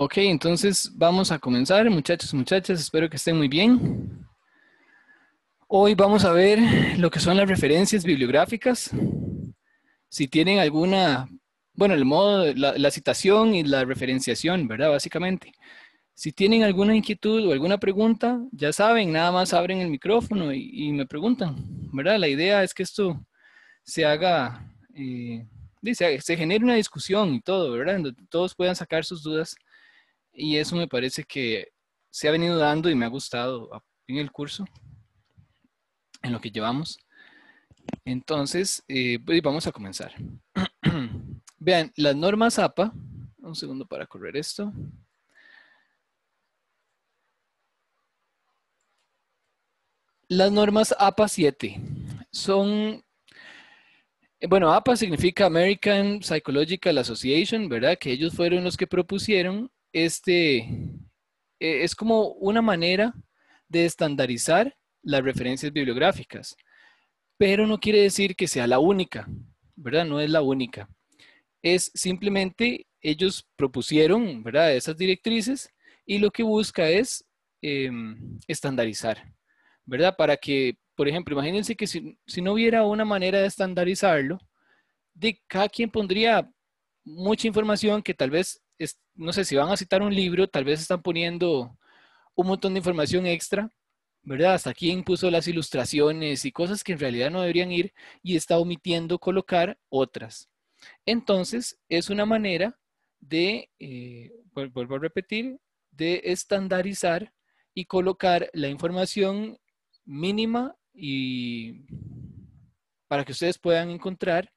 Ok, entonces vamos a comenzar, muchachos, muchachas, espero que estén muy bien. Hoy vamos a ver lo que son las referencias bibliográficas. Si tienen alguna, bueno, el modo, la, citación y la referenciación, ¿verdad? Básicamente. Si tienen alguna inquietud o alguna pregunta, ya saben, nada más abren el micrófono y, me preguntan, ¿verdad? La idea es que esto se haga, eh, se, se genere una discusión y todo, ¿verdad? Todos puedan sacar sus dudas y eso me parece que se ha venido dando y me ha gustado en el curso, en lo que llevamos. Entonces, eh, pues, vamos a comenzar. Vean, las normas APA, un segundo para correr esto. Las normas APA 7 son, bueno, APA significa American Psychological Association, ¿verdad? Que ellos fueron los que propusieron este, e, es como una manera de estandarizar las referencias bibliográficas, pero no quiere decir que sea la única, ¿verdad? No es la única. Es simplemente ellos propusieron, ¿verdad?, esas directrices y lo que busca es em, estandarizar, ¿verdad? Para que, por ejemplo, imagínense que si, si no hubiera una manera de estandarizarlo, de cada quien pondría mucha información que tal vez no sé, si van a citar un libro, tal vez están poniendo un montón de información extra, ¿verdad? Hasta aquí puso las ilustraciones y cosas que en realidad no deberían ir y está omitiendo colocar otras. Entonces, es una manera de, eh, vuelvo a repetir, de estandarizar y colocar la información mínima y para que ustedes puedan encontrar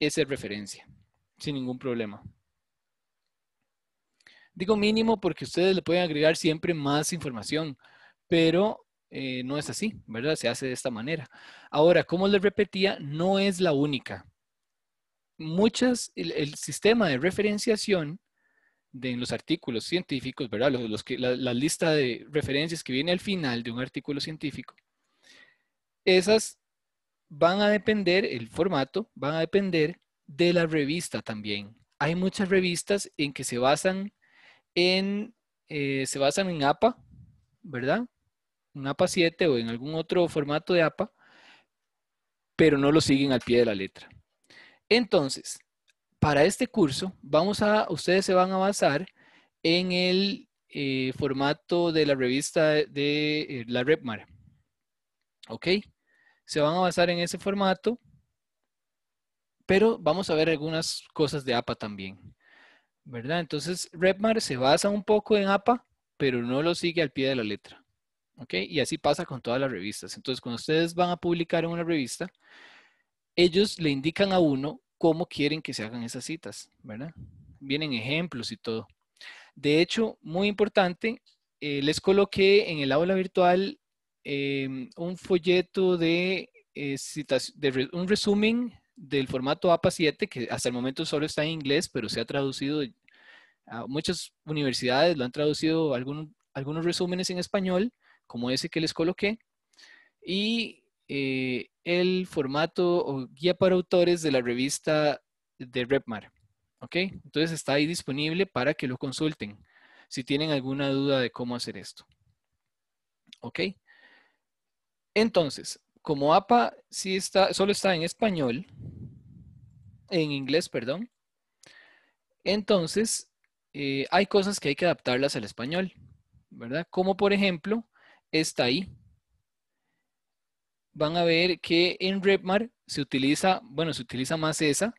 esa referencia sin ningún problema. Digo mínimo porque ustedes le pueden agregar siempre más información, pero eh, no es así, ¿verdad? Se hace de esta manera. Ahora, como les repetía, no es la única. Muchas, el, sistema de referenciación de los artículos científicos, ¿verdad? Los, que, la, lista de referencias que viene al final de un artículo científico, esas van a depender, el formato, van a depender de la revista también. Hay muchas revistas en que se basan en, eh, se basan en APA, ¿verdad? En APA 7 o en algún otro formato de APA, pero no lo siguen al pie de la letra. Entonces, para este curso, vamos a, ustedes se van a basar en el eh, formato de la revista de, eh, la RepMar. ¿Ok? Se van a basar en ese formato, pero vamos a ver algunas cosas de APA también. ¿verdad? Entonces, Repmar se basa un poco en APA, pero no lo sigue al pie de la letra. ¿Ok? Y así pasa con todas las revistas. Entonces, cuando ustedes van a publicar en una revista, ellos le indican a uno cómo quieren que se hagan esas citas, ¿verdad? Vienen ejemplos y todo. De hecho, muy importante, eh, les coloqué en el aula virtual em, un folleto de, eh, citas, de un resumen del formato APA 7, que hasta el momento solo está en inglés, pero se ha traducido muchas universidades lo han traducido, algunos resúmenes en español, como ese que les coloqué. Y eh, el formato o guía para autores de la revista de Repmar. ¿Ok? Entonces está ahí disponible para que lo consulten si tienen alguna duda de cómo hacer esto. ¿Ok? Entonces, como APA sí está, solo está en español, en inglés, perdón, entonces eh, hay cosas que hay que adaptarlas al español, ¿verdad? Como por ejemplo, esta ahí. Van a ver que en Repmar se utiliza, bueno, se utiliza más esa,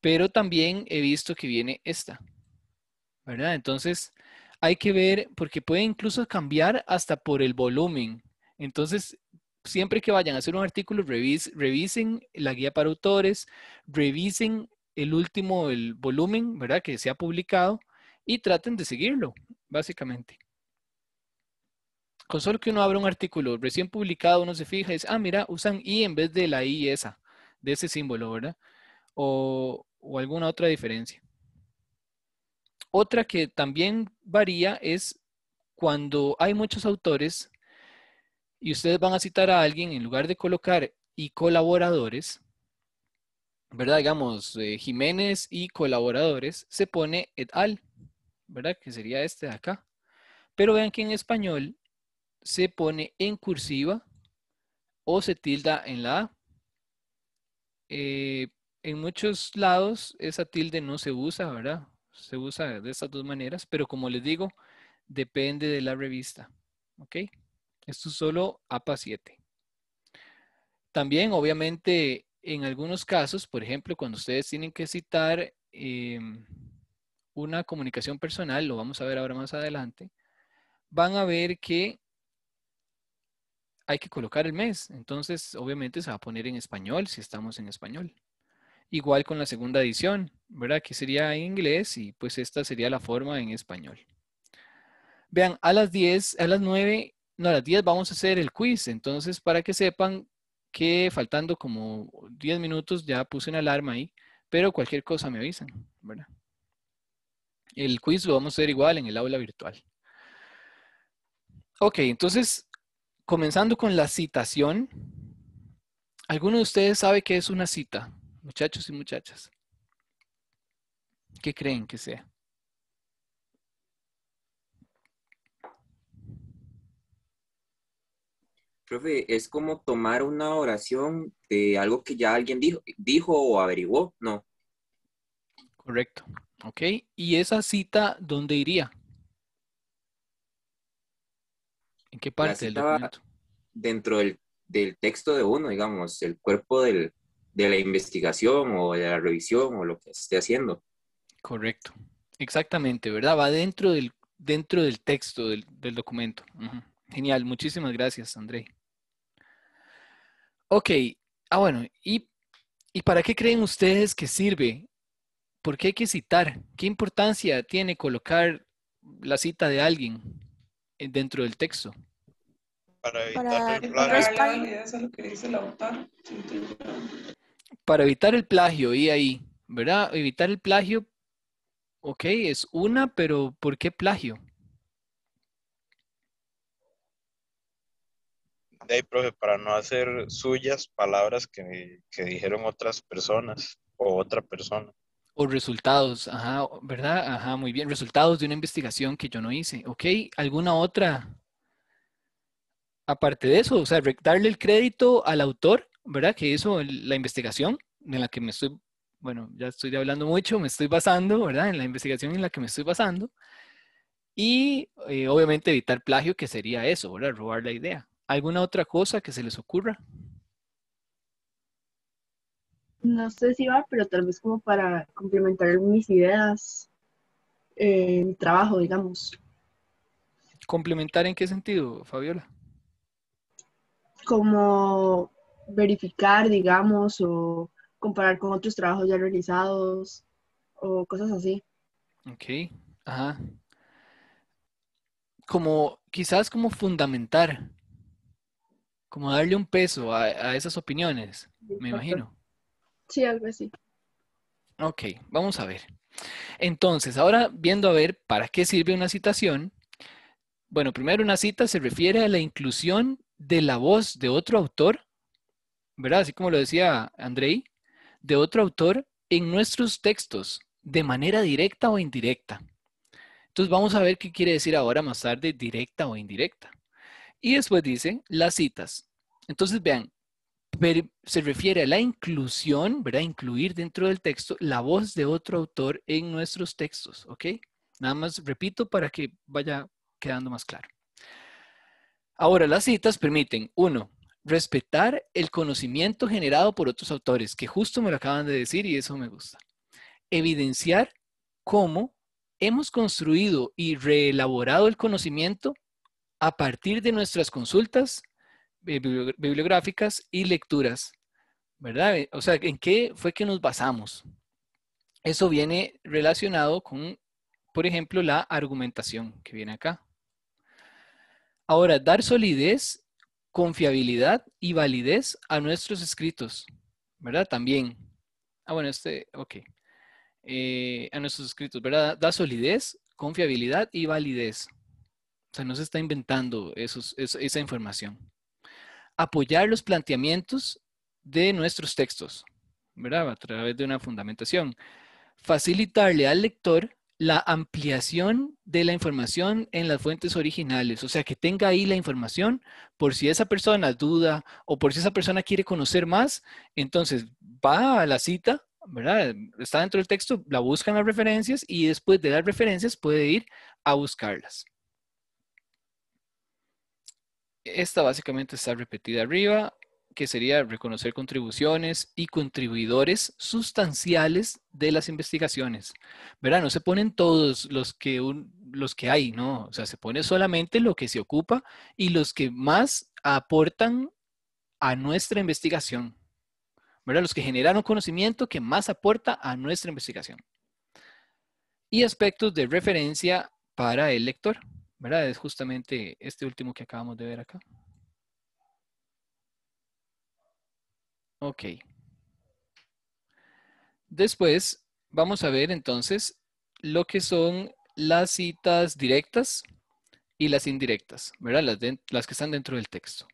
pero también he visto que viene esta, ¿verdad? Entonces, hay que ver, porque puede incluso cambiar hasta por el volumen. Entonces, siempre que vayan a hacer un artículo, revisen la guía para autores, revisen el último, el volumen, ¿verdad? Que se ha publicado y traten de seguirlo, básicamente. Con solo que uno abra un artículo recién publicado, uno se fija y dice, ah, mira, usan I en vez de la I esa, de ese símbolo, ¿verdad? O, alguna otra diferencia. Otra que también varía es cuando hay muchos autores y ustedes van a citar a alguien, en lugar de colocar y colaboradores, ¿verdad? Digamos, eh, Jiménez y colaboradores, se pone et al. ¿verdad? Que sería este de acá. Pero vean que en español se pone en cursiva o se tilda en la A. Eh, en muchos lados esa tilde no se usa, ¿verdad? Se usa de estas dos maneras, pero como les digo, depende de la revista. ¿Ok? Esto es solo APA 7. También, obviamente, en algunos casos, por ejemplo, cuando ustedes tienen que citar... Em, una comunicación personal, lo vamos a ver ahora más adelante, van a ver que hay que colocar el mes. Entonces, obviamente se va a poner en español si estamos en español. Igual con la segunda edición, ¿verdad? Que sería en inglés y pues esta sería la forma en español. Vean, a las 10, a las 9, no, a las 10 vamos a hacer el quiz. Entonces, para que sepan que faltando como 10 minutos ya puse una alarma ahí, pero cualquier cosa me avisan, ¿verdad? El quiz lo vamos a hacer igual en el aula virtual. Ok, entonces, comenzando con la citación. ¿Alguno de ustedes sabe qué es una cita? Muchachos y muchachas. ¿Qué creen que sea? Profe, es como tomar una oración de algo que ya alguien dijo, dijo o averiguó, ¿no? Correcto. Ok, ¿y esa cita dónde iría? ¿En qué parte del documento? Dentro del, texto de uno, digamos, el cuerpo de la investigación o de la revisión o lo que esté haciendo. Correcto, exactamente, ¿verdad? Va dentro del, dentro del texto del, documento. Genial, muchísimas gracias, André. Ok, ah bueno, ¿y, ¿y para qué creen ustedes que sirve ¿por qué hay que citar? ¿Qué importancia tiene colocar la cita de alguien eh, dentro del texto? Para evitar el plagio. Para evitar el plagio, y ahí, ¿verdad? Evitar el plagio, ok, es una, pero ¿por qué plagio? De ahí, profe, para no hacer suyas palabras que, que dijeron otras personas o otra persona. O resultados, ajá, ¿verdad? Ajá, muy bien. Resultados de una investigación que yo no hice. Ok, ¿alguna otra? Aparte de eso, o sea, darle el crédito al autor, ¿verdad? Que hizo la investigación en la que me estoy, bueno, ya estoy hablando mucho, me estoy basando, ¿verdad? En la investigación en la que me estoy basando. Y eh, obviamente evitar plagio, que sería eso, ¿verdad? Robar la idea. ¿Alguna otra cosa que se les ocurra? no sé si va, pero tal vez como para complementar mis ideas, en eh, mi trabajo, digamos. ¿Complementar en qué sentido, Fabiola? Como verificar, digamos, o comparar con otros trabajos ya realizados o cosas así. Ok, ajá. Como quizás como fundamentar, como darle un peso a esas opiniones, me imagino. Sí, algo así. Ok, vamos a ver. Entonces, ahora viendo a ver para qué sirve una citación. Bueno, primero una cita se refiere a la inclusión de la voz de otro autor, ¿verdad? Así como lo decía Andrei, de otro autor en nuestros textos, de manera directa o indirecta. Entonces vamos a ver qué quiere decir ahora más tarde directa o indirecta. Y después dicen las citas. Entonces vean, se refiere a la inclusión, ¿verdad? Incluir dentro del texto la voz de otro autor en nuestros textos, ¿ok? Nada más repito para que vaya quedando más claro. Ahora, las citas permiten, uno, respetar el conocimiento generado por otros autores, que justo me lo acaban de decir y eso me gusta. Evidenciar cómo hemos construido y reelaborado el conocimiento a partir de nuestras consultas, bibliográficas y lecturas, ¿verdad? Eh, o sea, ¿en qué fue que nos basamos? Eso viene relacionado con, por ejemplo, la argumentación que viene acá. Ahora, dar solidez, confiabilidad y validez a nuestros escritos, ¿verdad? También. Ah, bueno, este, ok. Eh, a nuestros escritos, ¿verdad? Da solidez, confiabilidad y validez. O sea, no se está inventando esa información apoyar los planteamientos de nuestros textos, ¿verdad? A través de una fundamentación. Facilitarle al lector la ampliación de la información en las fuentes originales, o sea, que tenga ahí la información por si esa persona duda o por si esa persona quiere conocer más, entonces va a la cita, ¿verdad? Está dentro del texto, la buscan las referencias y después de las referencias puede ir a buscarlas. Esta básicamente está repetida arriba, que sería reconocer contribuciones y contribuidores sustanciales de las investigaciones. ¿Verdad? No se ponen todos los que, los que hay, ¿no? O sea, se pone solamente lo que se ocupa y los que más aportan a nuestra investigación. ¿Verdad? Los que generan un conocimiento que más aporta a nuestra investigación. Y aspectos de referencia para el lector. ¿verdad? Es justamente este último que acabamos de ver acá. Ok. Después vamos a ver entonces lo que son las citas directas y las indirectas, ¿verdad? Las, las que están dentro del texto.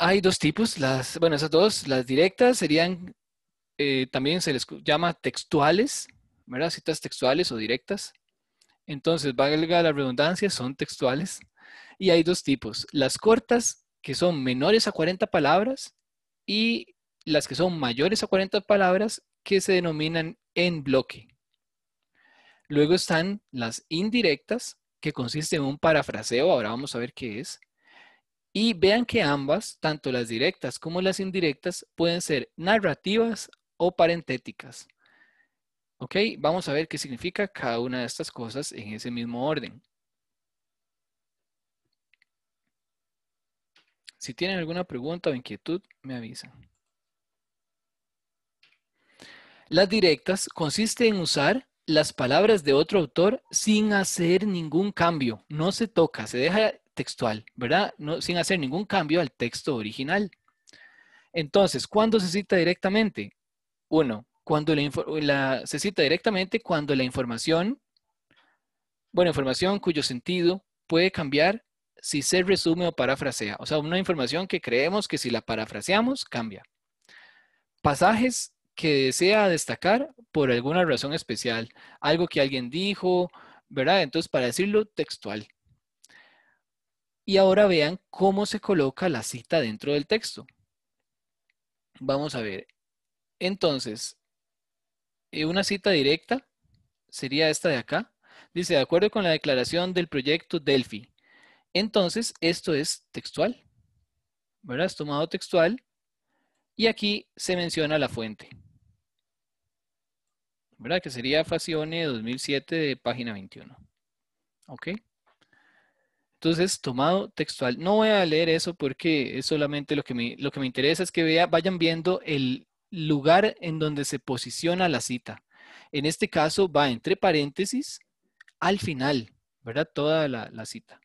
hay dos tipos, las, bueno, esas dos, las directas serían, eh, también se les llama textuales, ¿verdad? Citas textuales o directas. Entonces, valga la redundancia, son textuales y hay dos tipos, las cortas que son menores a 40 palabras y las que son mayores a 40 palabras que se denominan en bloque. Luego están las indirectas, que consisten en un parafraseo, ahora vamos a ver qué es. Y vean que ambas, tanto las directas como las indirectas, pueden ser narrativas o parentéticas. Ok, vamos a ver qué significa cada una de estas cosas en ese mismo orden. Si tienen alguna pregunta o inquietud, me avisan. Las directas consisten en usar las palabras de otro autor sin hacer ningún cambio. No se toca, se deja textual, ¿verdad? No, sin hacer ningún cambio al texto original. Entonces, ¿cuándo se cita directamente? Uno, cuando la, la, se cita directamente cuando la información, bueno, información cuyo sentido puede cambiar si se resume o parafrasea. O sea, una información que creemos que si la parafraseamos, cambia. Pasajes que desea destacar por alguna razón especial, algo que alguien dijo, ¿verdad? Entonces, para decirlo textual. Y ahora vean cómo se coloca la cita dentro del texto. Vamos a ver. Entonces, eh, una cita directa sería esta de acá. Dice, de acuerdo con la declaración del proyecto Delphi. Entonces, esto es textual. ¿Verdad? Es tomado textual. Y aquí se menciona la fuente. ¿Verdad? Que sería Facione 2007 de página 21. ¿Ok? Entonces, tomado textual. No voy a leer eso porque es solamente lo que me, lo que me interesa es que vea, vayan viendo el, lugar en donde se posiciona la cita. En este caso va entre paréntesis al final, ¿verdad? Toda la, cita.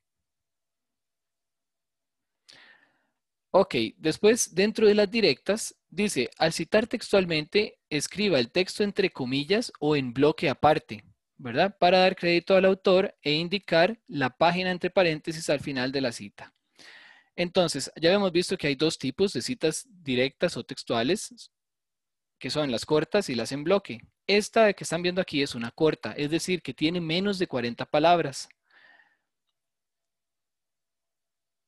Ok, después dentro de las directas dice, al citar textualmente, escriba el texto entre comillas o en bloque aparte, ¿verdad? Para dar crédito al autor e indicar la página entre paréntesis al final de la cita. Entonces, ya hemos visto que hay dos tipos de citas directas o textuales que son las cortas y las en bloque. Esta que están viendo aquí es una corta, es decir, que tiene menos de 40 palabras.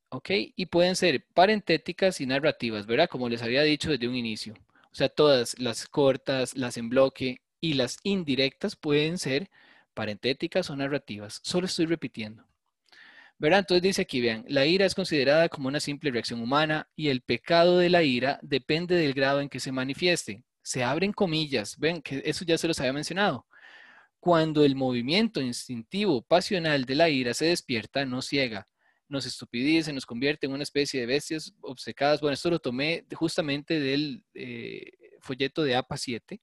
¿Ok? Y pueden ser parentéticas y narrativas, ¿verdad? Como les había dicho desde un inicio. O sea, todas las cortas, las en bloque y las indirectas pueden ser parentéticas o narrativas. Solo estoy repitiendo. ¿Verdad? Entonces dice aquí, vean, la ira es considerada como una simple reacción humana y el pecado de la ira depende del grado en que se manifieste se abren comillas, ven que eso ya se los había mencionado. Cuando el movimiento instintivo pasional de la ira se despierta, no ciega, nos estupidice, nos convierte en una especie de bestias obcecadas. Bueno, esto lo tomé justamente del eh, folleto de APA 7.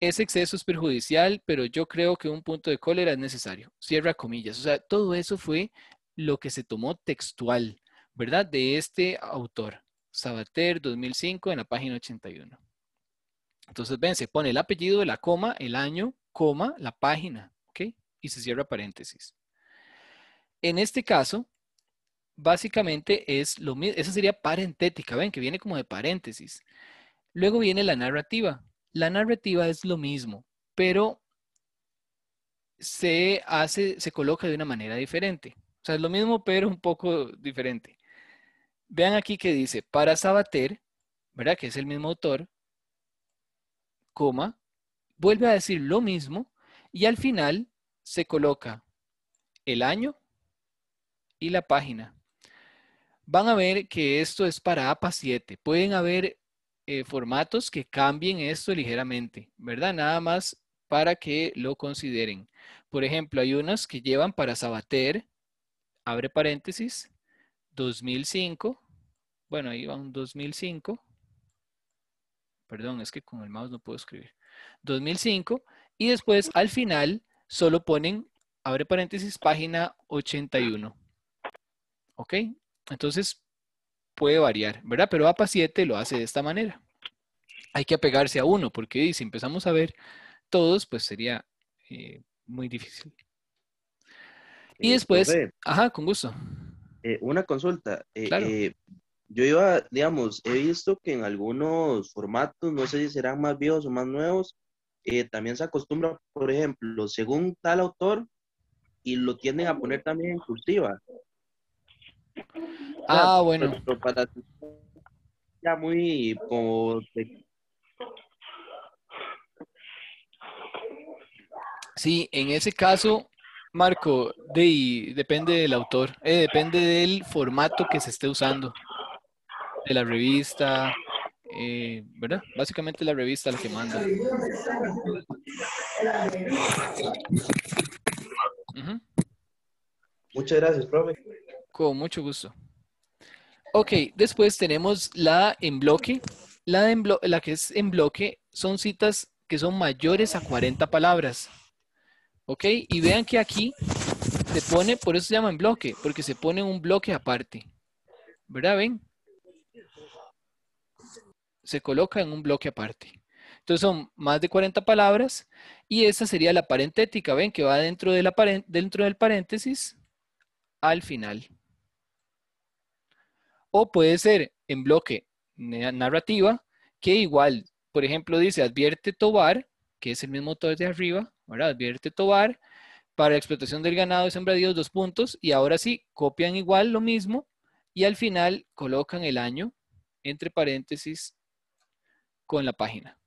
Ese exceso es perjudicial, pero yo creo que un punto de cólera es necesario. Cierra comillas. O sea, todo eso fue lo que se tomó textual, ¿verdad? De este autor, Sabater 2005, en la página 81. Entonces, ven, se pone el apellido, de la coma, el año, coma, la página, ¿ok? Y se cierra paréntesis. En este caso, básicamente es lo mismo, esa sería parentética, ven, que viene como de paréntesis. Luego viene la narrativa. La narrativa es lo mismo, pero se hace, se coloca de una manera diferente. O sea, es lo mismo, pero un poco diferente. Vean aquí que dice, para Sabater, ¿verdad? Que es el mismo autor, coma, vuelve a decir lo mismo y al final se coloca el año y la página. Van a ver que esto es para APA 7. Pueden haber eh, formatos que cambien esto ligeramente, ¿verdad? Nada más para que lo consideren. Por ejemplo, hay unas que llevan para Sabater, abre paréntesis, 2005, bueno, ahí un 2005, Perdón, es que con el mouse no puedo escribir. 2005. Y después, al final, solo ponen, abre paréntesis, página 81. ¿Ok? Entonces, puede variar, ¿verdad? Pero APA 7 lo hace de esta manera. Hay que apegarse a uno, porque si empezamos a ver todos, pues sería eh, muy difícil. Y eh, después, ajá, con gusto. Eh, una consulta. Claro yo iba, digamos, he visto que en algunos formatos, no sé si serán más viejos o más nuevos, eh, también se acostumbra, por ejemplo, según tal autor, y lo tienden a poner también en cursiva. Ah, bueno. ya muy Sí, en ese caso, Marco, de, depende del autor, eh, depende del formato que se esté usando de la revista, eh, ¿verdad? Básicamente la revista la que manda. Muchas gracias, profe. Con mucho gusto. Ok, después tenemos la en bloque. La, la que es en bloque son citas que son mayores a 40 palabras. ¿Ok? Y vean que aquí se pone, por eso se llama en bloque, porque se pone un bloque aparte. ¿Verdad? ¿Ven? se coloca en un bloque aparte. Entonces son más de 40 palabras y esa sería la parentética, ven que va dentro, dentro del paréntesis al final. O puede ser en bloque narrativa que igual, por ejemplo, dice advierte Tobar, que es el mismo autor de arriba, ahora advierte Tobar para la explotación del ganado y sembradíos dos puntos y ahora sí copian igual lo mismo y al final colocan el año entre paréntesis con la página.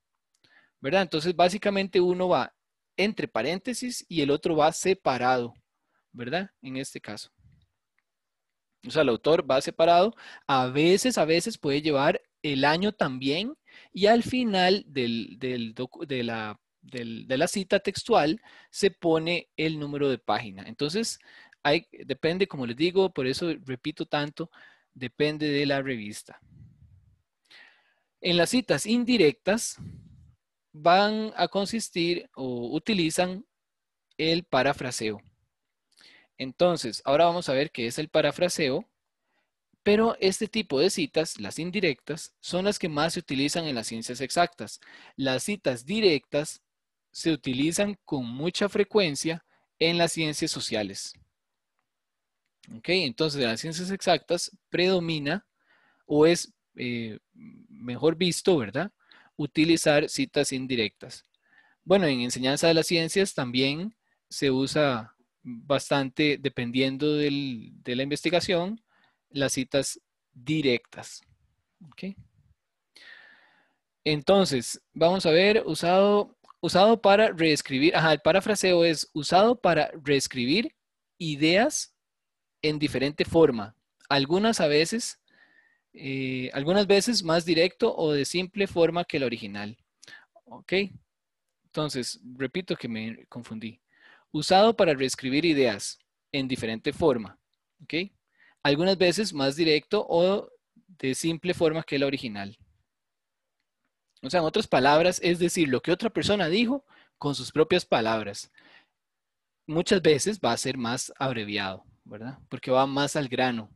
¿Verdad? Entonces, básicamente uno va entre paréntesis y el otro va separado, ¿verdad? En este caso. O sea, el autor va separado. A veces, a veces puede llevar el año también y al final del, de, la, de la cita textual se pone el número de página. Entonces, hay, depende, como les digo, por eso repito tanto, depende de la revista. En las citas indirectas van a consistir o utilizan el parafraseo. Entonces, ahora vamos a ver qué es el parafraseo, pero este tipo de citas, las indirectas, son las que más se utilizan en las ciencias exactas. Las citas directas se utilizan con mucha frecuencia en las ciencias sociales. Entonces, en las ciencias exactas predomina o es eh, mejor visto, ¿verdad? Utilizar citas indirectas. Bueno, en enseñanza de las ciencias también se usa bastante, dependiendo de la investigación, las citas directas. Entonces, vamos a ver, usado, usado para reescribir, ajá, el parafraseo es usado para reescribir ideas en diferente forma, algunas a veces eh, algunas veces más directo o de simple forma que el original. ¿Ok? Entonces, repito que me confundí. Usado para reescribir ideas en diferente forma. ¿Ok? Algunas veces más directo o de simple forma que el original. O sea, en otras palabras, es decir, lo que otra persona dijo con sus propias palabras. Muchas veces va a ser más abreviado, ¿verdad? Porque va más al grano,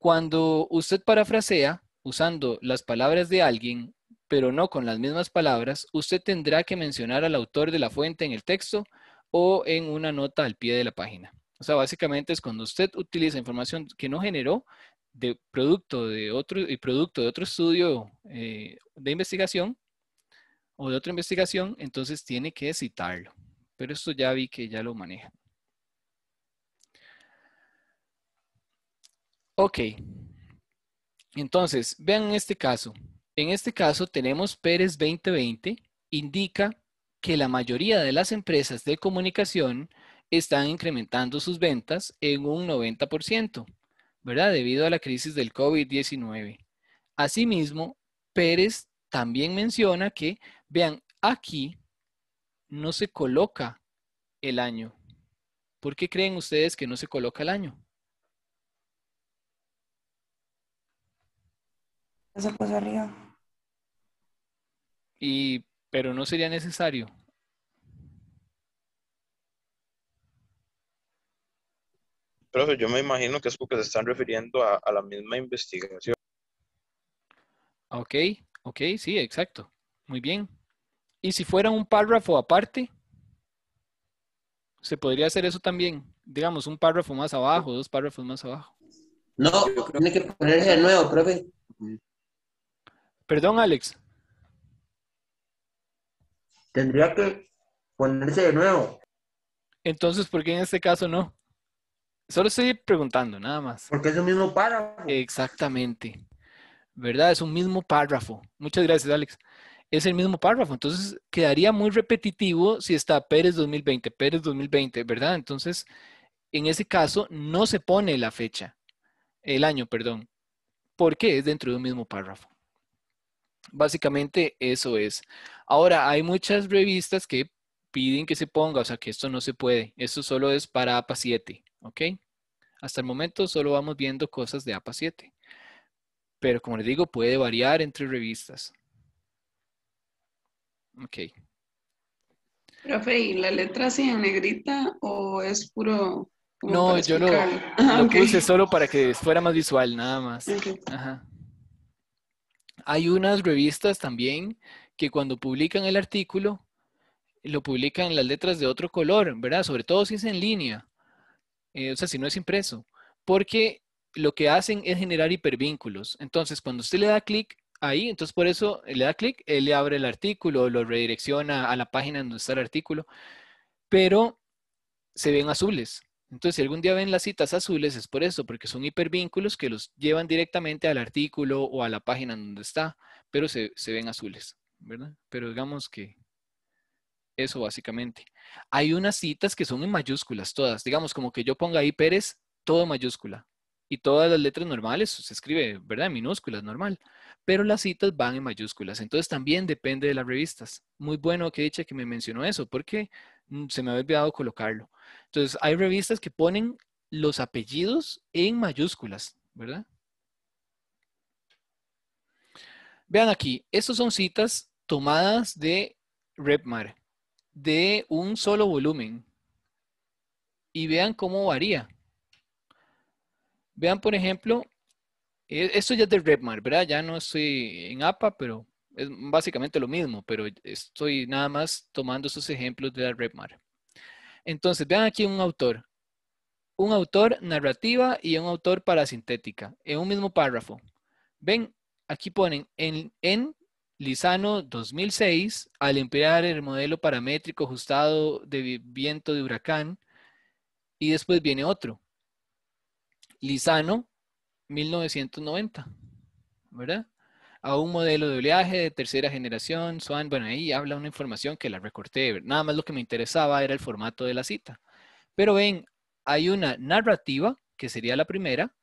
cuando usted parafrasea usando las palabras de alguien, pero no con las mismas palabras, usted tendrá que mencionar al autor de la fuente en el texto o en una nota al pie de la página. O sea, básicamente es cuando usted utiliza información que no generó de producto de otro, y producto de otro estudio eh, de investigación o de otra investigación, entonces tiene que citarlo. Pero esto ya vi que ya lo maneja. Ok. Entonces, vean en este caso. En este caso tenemos Pérez 2020, indica que la mayoría de las empresas de comunicación están incrementando sus ventas en un 90%, ¿verdad? Debido a la crisis del COVID-19. Asimismo, Pérez también menciona que, vean, aquí no se coloca el año. ¿Por qué creen ustedes que no se coloca el año? se puso arriba. Y, pero no sería necesario. Profe, yo me imagino que es porque se están refiriendo a, la misma investigación. Ok, ok, sí, exacto. Muy bien. Y si fuera un párrafo aparte, se podría hacer eso también. Digamos, un párrafo más abajo, dos párrafos más abajo. No, tiene que ponerse de nuevo, profe. Perdón, Alex. Tendría que ponerse de nuevo. Entonces, ¿por qué en este caso no? Solo estoy preguntando, nada más. Porque es un mismo párrafo. Exactamente. ¿Verdad? Es un mismo párrafo. Muchas gracias, Alex. Es el mismo párrafo. Entonces, quedaría muy repetitivo si está Pérez 2020, Pérez 2020, ¿verdad? Entonces, en ese caso, no se pone la fecha, el año, perdón, porque es dentro de un mismo párrafo. Básicamente eso es. Ahora, hay muchas revistas que piden que se ponga, o sea que esto no se puede. Esto solo es para APA 7, ¿ok? Hasta el momento solo vamos viendo cosas de APA 7. Pero como les digo, puede variar entre revistas. Ok. Profe, ¿y la letra así en negrita o es puro... No, yo lo, lo puse solo para que fuera más visual, nada más. Ajá. Hay unas revistas también que cuando publican el artículo, lo publican en las letras de otro color, ¿verdad? Sobre todo si es en línea, eh, o sea, si no es impreso, porque lo que hacen es generar hipervínculos. Entonces, cuando usted le da clic ahí, entonces por eso le da clic, él le abre el artículo, lo redirecciona a la página donde está el artículo, pero se ven azules. Entonces, si algún día ven las citas azules, es por eso, porque son hipervínculos que los llevan directamente al artículo o a la página donde está, pero se, ven azules, ¿verdad? Pero digamos que eso básicamente. Hay unas citas que son en mayúsculas todas, digamos como que yo ponga ahí Pérez, todo mayúscula y todas las letras normales se escribe, ¿verdad? En minúsculas, normal. Pero las citas van en mayúsculas. Entonces también depende de las revistas. Muy bueno que dicha que me mencionó eso, porque mm, se me había olvidado colocarlo. Entonces, hay revistas que ponen los apellidos en mayúsculas, ¿verdad? Vean aquí, estas son citas tomadas de Repmar, de un solo volumen. Y vean cómo varía. Vean, por ejemplo, e, esto ya es de Redmar, ¿verdad? Ya no estoy en APA, pero es básicamente lo mismo, pero estoy nada más tomando esos ejemplos de la Redmar. Entonces, vean aquí un autor. Un autor narrativa y un autor parasintética, en un mismo párrafo. Ven, aquí ponen en, en Lizano 2006, al emplear el modelo paramétrico ajustado de viento de huracán, y después viene otro. Lisano, 1990, ¿verdad? A un modelo de oleaje de tercera generación, Swan, bueno, ahí habla una información que la recorté, nada más lo que me interesaba era el formato de la cita. Pero ven, hay una narrativa, que sería la primera,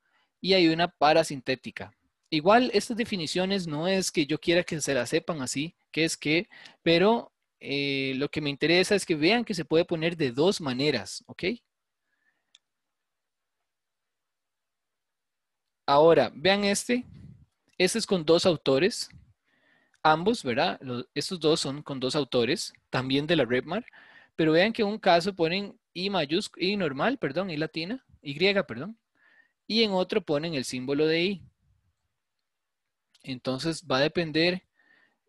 y hay una parasintética. Igual estas definiciones no es que yo quiera que se las sepan así, que es que, pero eh, lo que me interesa es que vean que se puede poner de dos maneras, ¿ok? Ahora, vean este. Este es con dos autores. Ambos, ¿verdad? estos dos son con dos autores, también de la Redmar. Pero vean que en un caso ponen I mayúscula, I normal, perdón, I latina, Y, perdón. Y en otro ponen el símbolo de I. Entonces va a depender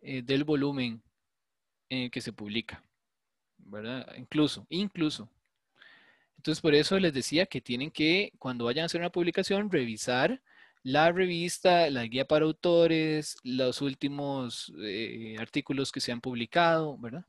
eh, del volumen en el que se publica. ¿Verdad? Incluso, incluso. Entonces, por eso les decía que tienen que, cuando vayan a hacer una publicación, revisar la revista, la guía para autores, los últimos eh, artículos que se han publicado, ¿verdad?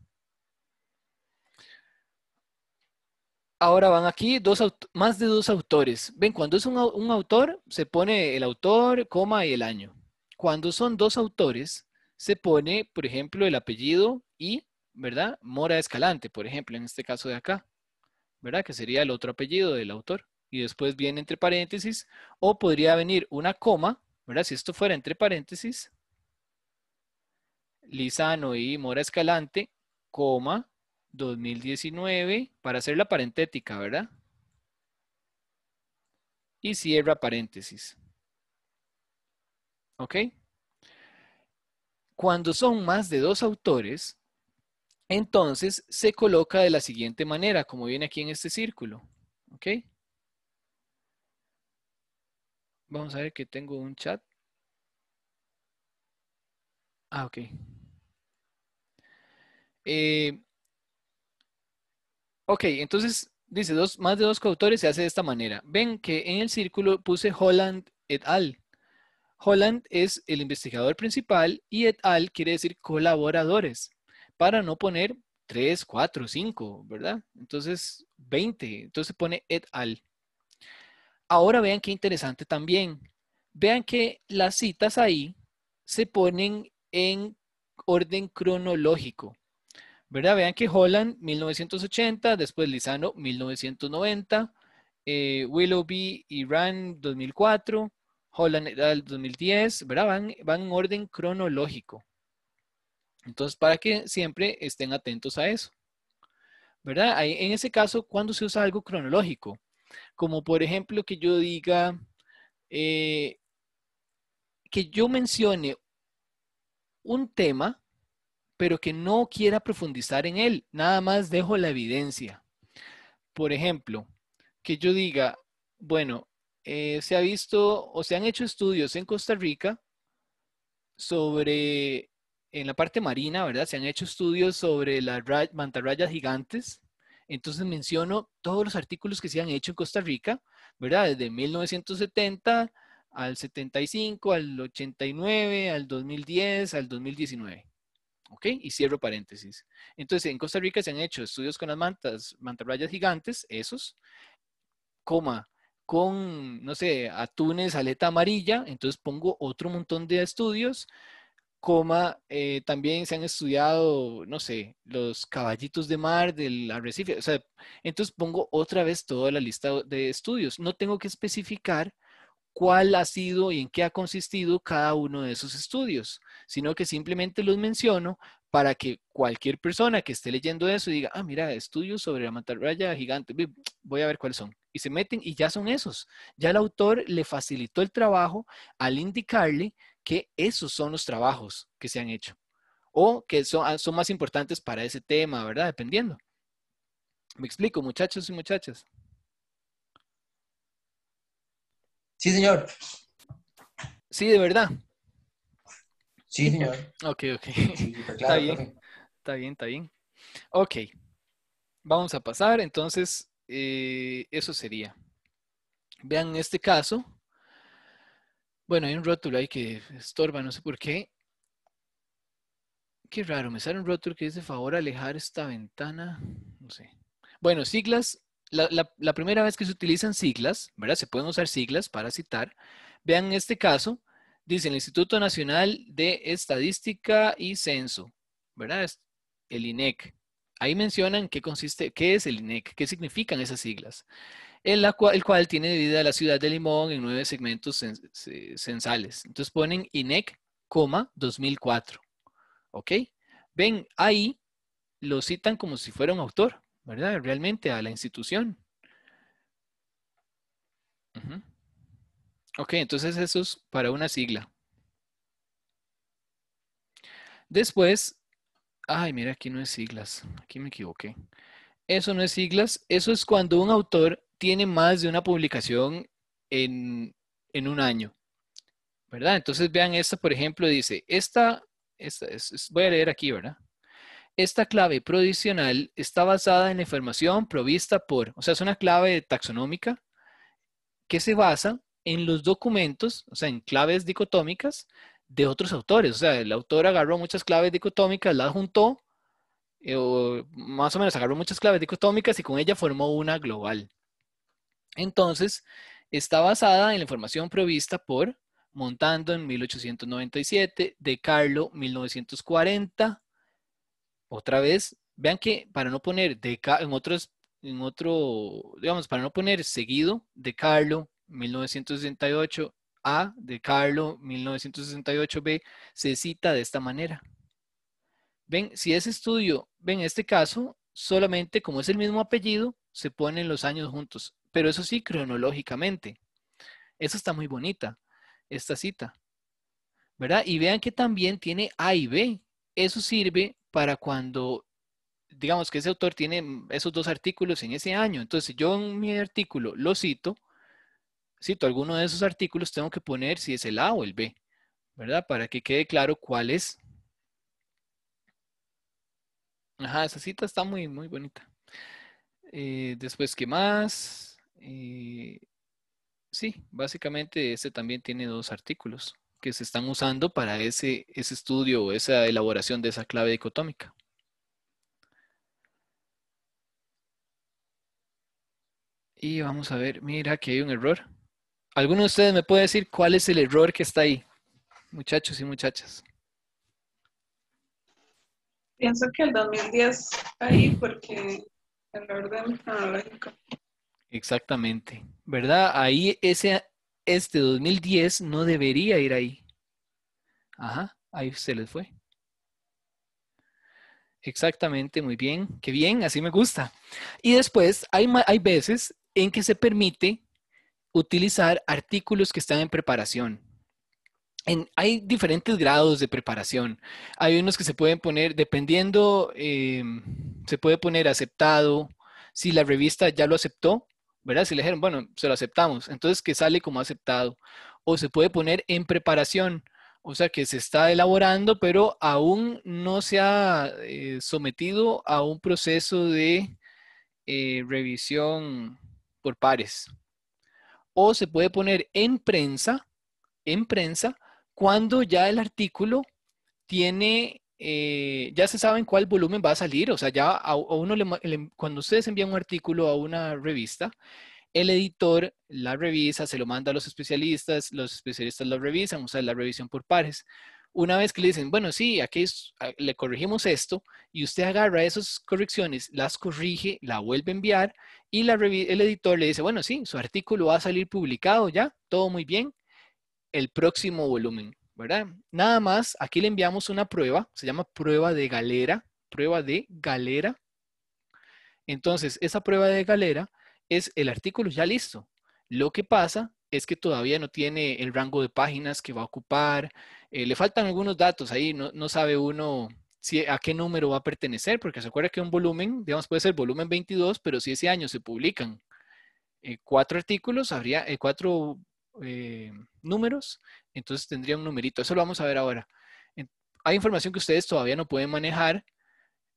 Ahora van aquí dos más de dos autores. Ven, cuando es un, un, autor, se pone el autor, coma y el año. Cuando son dos autores, se pone, por ejemplo, el apellido y, ¿verdad? Mora Escalante, por ejemplo, en este caso de acá, ¿verdad? Que sería el otro apellido del autor y después viene entre paréntesis, o podría venir una coma, ¿verdad? Si esto fuera entre paréntesis, Lizano y Mora Escalante, coma, 2019, para hacer la parentética, ¿verdad? Y cierra paréntesis. ¿Ok? Cuando son más de dos autores, entonces se coloca de la siguiente manera, como viene aquí en este círculo. ¿Ok? Vamos a ver que tengo un chat. Ah, ok. Eh, ok, entonces dice dos, más de dos coautores se hace de esta manera. Ven que en el círculo puse Holland et al. Holland es el investigador principal y et al quiere decir colaboradores, para no poner tres, cuatro, cinco, ¿verdad? Entonces 20, entonces pone et al. Ahora vean qué interesante también. Vean que las citas ahí se ponen en orden cronológico. ¿Verdad? Vean que Holland 1980, después Lizano 1990, eh, Willoughby y Rand 2004, Holland 2010, eh, ¿verdad? Van, en orden cronológico. Entonces, para que siempre estén atentos a eso. ¿Verdad? en ese caso, ¿cuándo se usa algo cronológico? Como por ejemplo que yo diga, eh, que yo mencione un tema, pero que no quiera profundizar en él, nada más dejo la evidencia. Por ejemplo, que yo diga, bueno, eh, se ha visto o se han hecho estudios en Costa Rica sobre, en la parte marina, ¿verdad? Se han hecho estudios sobre las mantarrayas gigantes entonces menciono todos los artículos que se han hecho en Costa Rica, ¿verdad? Desde 1970 al 75, al 89, al 2010, al 2019. ¿Ok? Y cierro paréntesis. Entonces, en Costa Rica se han hecho estudios con las mantas, mantarrayas gigantes, esos, coma, con, no sé, atunes, aleta amarilla, entonces pongo otro montón de estudios, coma eh, también se han estudiado, no sé, los caballitos de mar del arrecife. O sea, entonces pongo otra vez toda la lista de estudios. No tengo que especificar cuál ha sido y en qué ha consistido cada uno de esos estudios, sino que simplemente los menciono para que cualquier persona que esté leyendo eso diga, ah, mira, estudios sobre la mantarraya gigante, voy a ver cuáles son. Y se meten y ya son esos. Ya el autor le facilitó el trabajo al indicarle que esos son los trabajos que se han hecho o que son, ah, son más importantes para ese tema, ¿verdad? Dependiendo. Me explico, muchachos y muchachas. Sí, señor. Sí, de verdad. Sí, señor. Ok, ok. está bien. Está bien, está bien. Ok. Vamos a pasar. Entonces, eh, eso sería. Vean este caso. Bueno, hay un rótulo ahí que estorba, no sé por qué. Qué raro, me sale un rótulo que dice favor alejar esta ventana. No sé. Bueno, siglas. La, primera vez que se utilizan siglas, ¿verdad? Se pueden usar siglas para citar. Vean este caso. Dice el Instituto Nacional de Estadística y Censo, ¿verdad? el INEC. Ahí mencionan qué consiste, qué es el INEC, qué significan esas siglas el, el cual tiene vida la ciudad de Limón en nueve segmentos censales. Entonces ponen INEC, 2004. ¿Ok? Ven, ahí lo citan como si fuera un autor, ¿verdad? Realmente a la institución. Ok, entonces eso es para una sigla. Después, ay, mira, aquí no es siglas, aquí me equivoqué. Eso no es siglas, eso es cuando un autor tiene más de una publicación en, un año. ¿Verdad? Entonces vean esta, por ejemplo, dice, esta, voy a leer aquí, ¿verdad? Esta clave provisional está basada en la información provista por, o sea, es una clave taxonómica que se basa en los documentos, o sea, en claves dicotómicas de otros autores. O sea, el autor agarró muchas claves dicotómicas, las juntó, eh, o más o menos agarró muchas claves dicotómicas y con ella formó una global. Entonces, está basada en la información provista por Montando en 1897, De Carlo 1940. Otra vez, vean que para no poner de en otros en otro, digamos, para no poner seguido De Carlo 1968 A, De Carlo 1968 B, se cita de esta manera. Ven, si ese estudio, ven, en este caso, solamente como es el mismo apellido, se ponen los años juntos pero eso sí cronológicamente. Eso está muy bonita, esta cita. ¿Verdad? Y vean que también tiene A y B. Eso sirve para cuando, digamos que ese autor tiene esos dos artículos en ese año. Entonces, yo en mi artículo lo cito, cito alguno de esos artículos, tengo que poner si es el A o el B, ¿verdad? Para que quede claro cuál es. Ajá, esa cita está muy, muy bonita. Eh, después, ¿qué más? Eh, sí, básicamente este también tiene dos artículos que se están usando para ese, ese estudio o esa elaboración de esa clave dicotómica. Y vamos a ver, mira que hay un error. ¿Alguno de ustedes me puede decir cuál es el error que está ahí? Muchachos y muchachas. Pienso que el 2010 ahí porque el orden Exactamente, ¿verdad? Ahí ese, este 2010 no debería ir ahí. Ajá, ahí se les fue. Exactamente, muy bien, qué bien, así me gusta. Y después hay, hay veces en que se permite utilizar artículos que están en preparación. hay diferentes grados de preparación. Hay unos que se pueden poner, dependiendo, em, se puede poner aceptado, si la revista ya lo aceptó, ¿verdad? Si le dijeron, bueno, se lo aceptamos, entonces que sale como aceptado. O se puede poner en preparación, o sea que se está elaborando, pero aún no se ha eh, sometido a un proceso de eh, revisión por pares. O se puede poner en prensa, en prensa, cuando ya el artículo tiene eh, ya se sabe en cuál volumen va a salir, o sea, ya uno cuando ustedes envían un artículo a una revista, el editor la revisa, se lo manda a los especialistas, los especialistas lo revisan, o sea, la revisión por pares. Una vez que le dicen, bueno, sí, aquí le corregimos esto, y usted agarra esas correcciones, las corrige, la vuelve a enviar, y la, el editor le dice, bueno, sí, su artículo va a salir publicado ya, todo muy bien, el próximo volumen. ¿verdad? Nada más, aquí le enviamos una prueba, se llama prueba de galera, prueba de galera. Entonces, esa prueba de galera es el artículo ya listo. Lo que pasa es que todavía no tiene el rango de páginas que va a ocupar, eh, le faltan algunos datos ahí, no, sabe uno a qué número va a pertenecer, porque se acuerda que un volumen, digamos, puede ser volumen 22, pero si ese año se publican eh, cuatro artículos, habría eh, cuatro números, entonces tendría un numerito. Eso lo vamos a ver ahora. Hay información que ustedes todavía no pueden manejar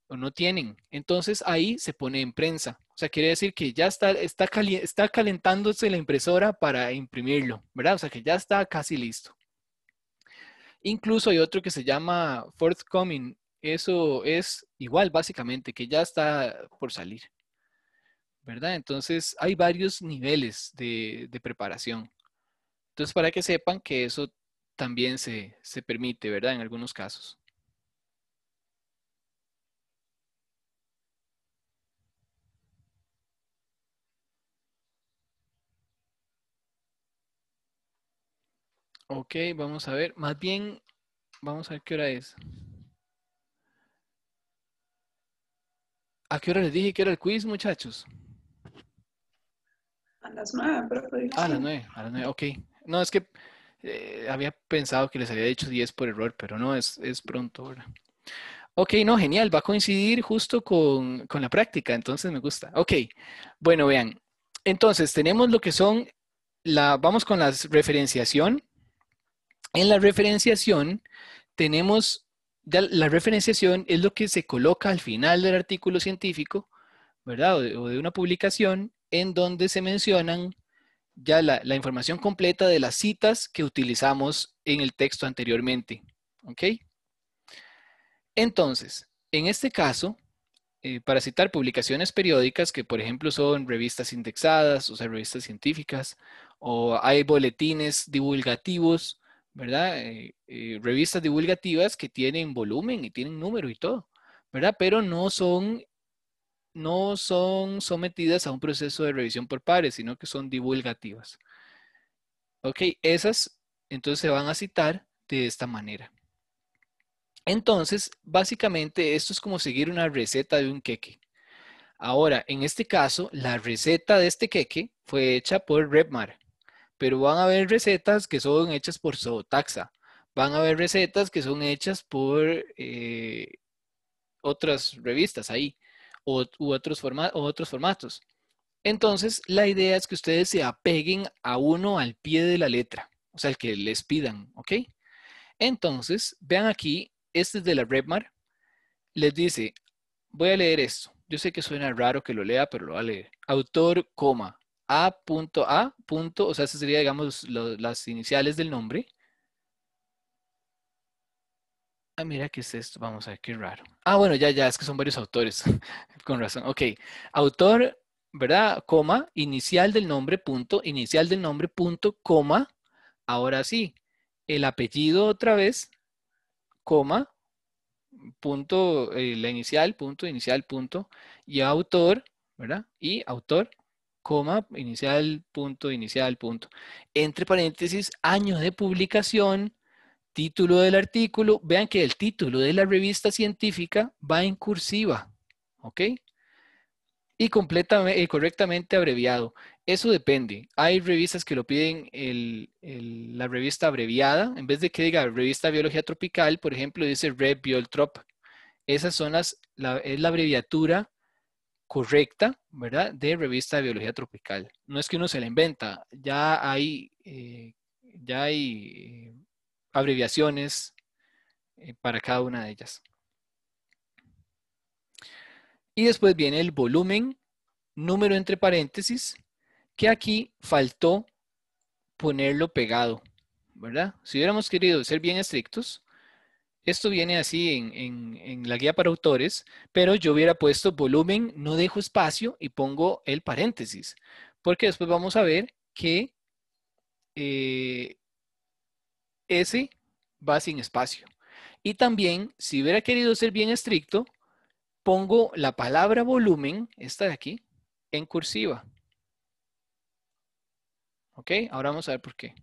o no tienen. Entonces ahí se pone en prensa. O sea, quiere decir que ya está, está, está calentándose la impresora para imprimirlo, ¿verdad? O sea, que ya está casi listo. Incluso hay otro que se llama forthcoming. Eso es igual, básicamente, que ya está por salir. ¿Verdad? Entonces hay varios niveles de preparación. Entonces, para que sepan que eso también se, permite, ¿verdad? En algunos casos. Ok, vamos a ver. Más bien, vamos a ver qué hora es. ¿A qué hora les dije que era el quiz, muchachos? A las nueve, a las nueve, a las nueve, ok. No, es que eh, había pensado que les había dicho 10 por error, pero no, es, es pronto, ¿verdad? Ok, no, genial, va a coincidir justo con, la práctica, entonces me gusta. Ok, bueno, vean. Entonces, tenemos lo que son, la, vamos con la referenciación. En la referenciación tenemos, la referenciación es lo que se coloca al final del artículo científico, ¿verdad? o de una publicación en donde se mencionan ya la, información completa de las citas que utilizamos en el texto anteriormente. ¿Ok? Entonces, en este caso, eh, para citar publicaciones periódicas que, por ejemplo, son revistas indexadas, o sea, revistas científicas, o hay boletines divulgativos, ¿verdad? Eh, eh, revistas divulgativas que tienen volumen y tienen número y todo, ¿verdad? Pero no son no son sometidas a un proceso de revisión por pares, sino que son divulgativas. Ok, esas entonces se van a citar de esta manera. Entonces, básicamente esto es como seguir una receta de un queque. Ahora, en este caso, la receta de este queque fue hecha por Redmar, pero van a haber recetas que son hechas por Zootaxa, van a haber recetas que son hechas por eh, otras revistas ahí u, otros, otros formatos. Entonces, la idea es que ustedes se apeguen a uno al pie de la letra, o sea, el que les pidan, ¿ok? Entonces, vean aquí, este es de la Redmar, les dice, voy a leer esto. Yo sé que suena raro que lo lea, pero lo va a leer. Autor, coma, A.A. Punto, a punto, o sea, esas serían, digamos, las iniciales del nombre. Ah, mira que es esto. Vamos a ver qué raro. Ah, bueno, ya, ya, es que son varios autores. Con razón. Ok. Autor, ¿verdad? Coma, inicial del nombre, punto, inicial del nombre, punto, coma. Ahora sí, el apellido otra vez, coma, punto, eh, la inicial, punto, inicial, punto, y autor, ¿verdad? Y autor, coma, inicial, punto, inicial, punto. Entre paréntesis, año de publicación, Título del artículo. Vean que el título de la revista científica va en cursiva. ¿Ok? Y completamente, eh, correctamente abreviado. Eso depende. Hay revistas que lo piden la revista abreviada. En vez de que diga revista Biología Tropical, por ejemplo, dice Red Trop. Esas son las, es la abreviatura correcta, ¿verdad? De revista de biología tropical. No es que uno se la inventa, ya hay, eh, ya hay eh, abreviaciones eh, para cada una de ellas. Y después viene el volumen, número entre paréntesis, que aquí faltó ponerlo pegado, ¿verdad? Si hubiéramos querido ser bien estrictos, esto viene así en, la guía para autores, pero yo hubiera puesto volumen, no dejo espacio y pongo el paréntesis, porque después vamos a ver que eh, S va sin espacio. Y también, si hubiera querido ser bien estricto, pongo la palabra volumen, esta de aquí, en cursiva. ¿Ok? Ahora vamos a ver por qué.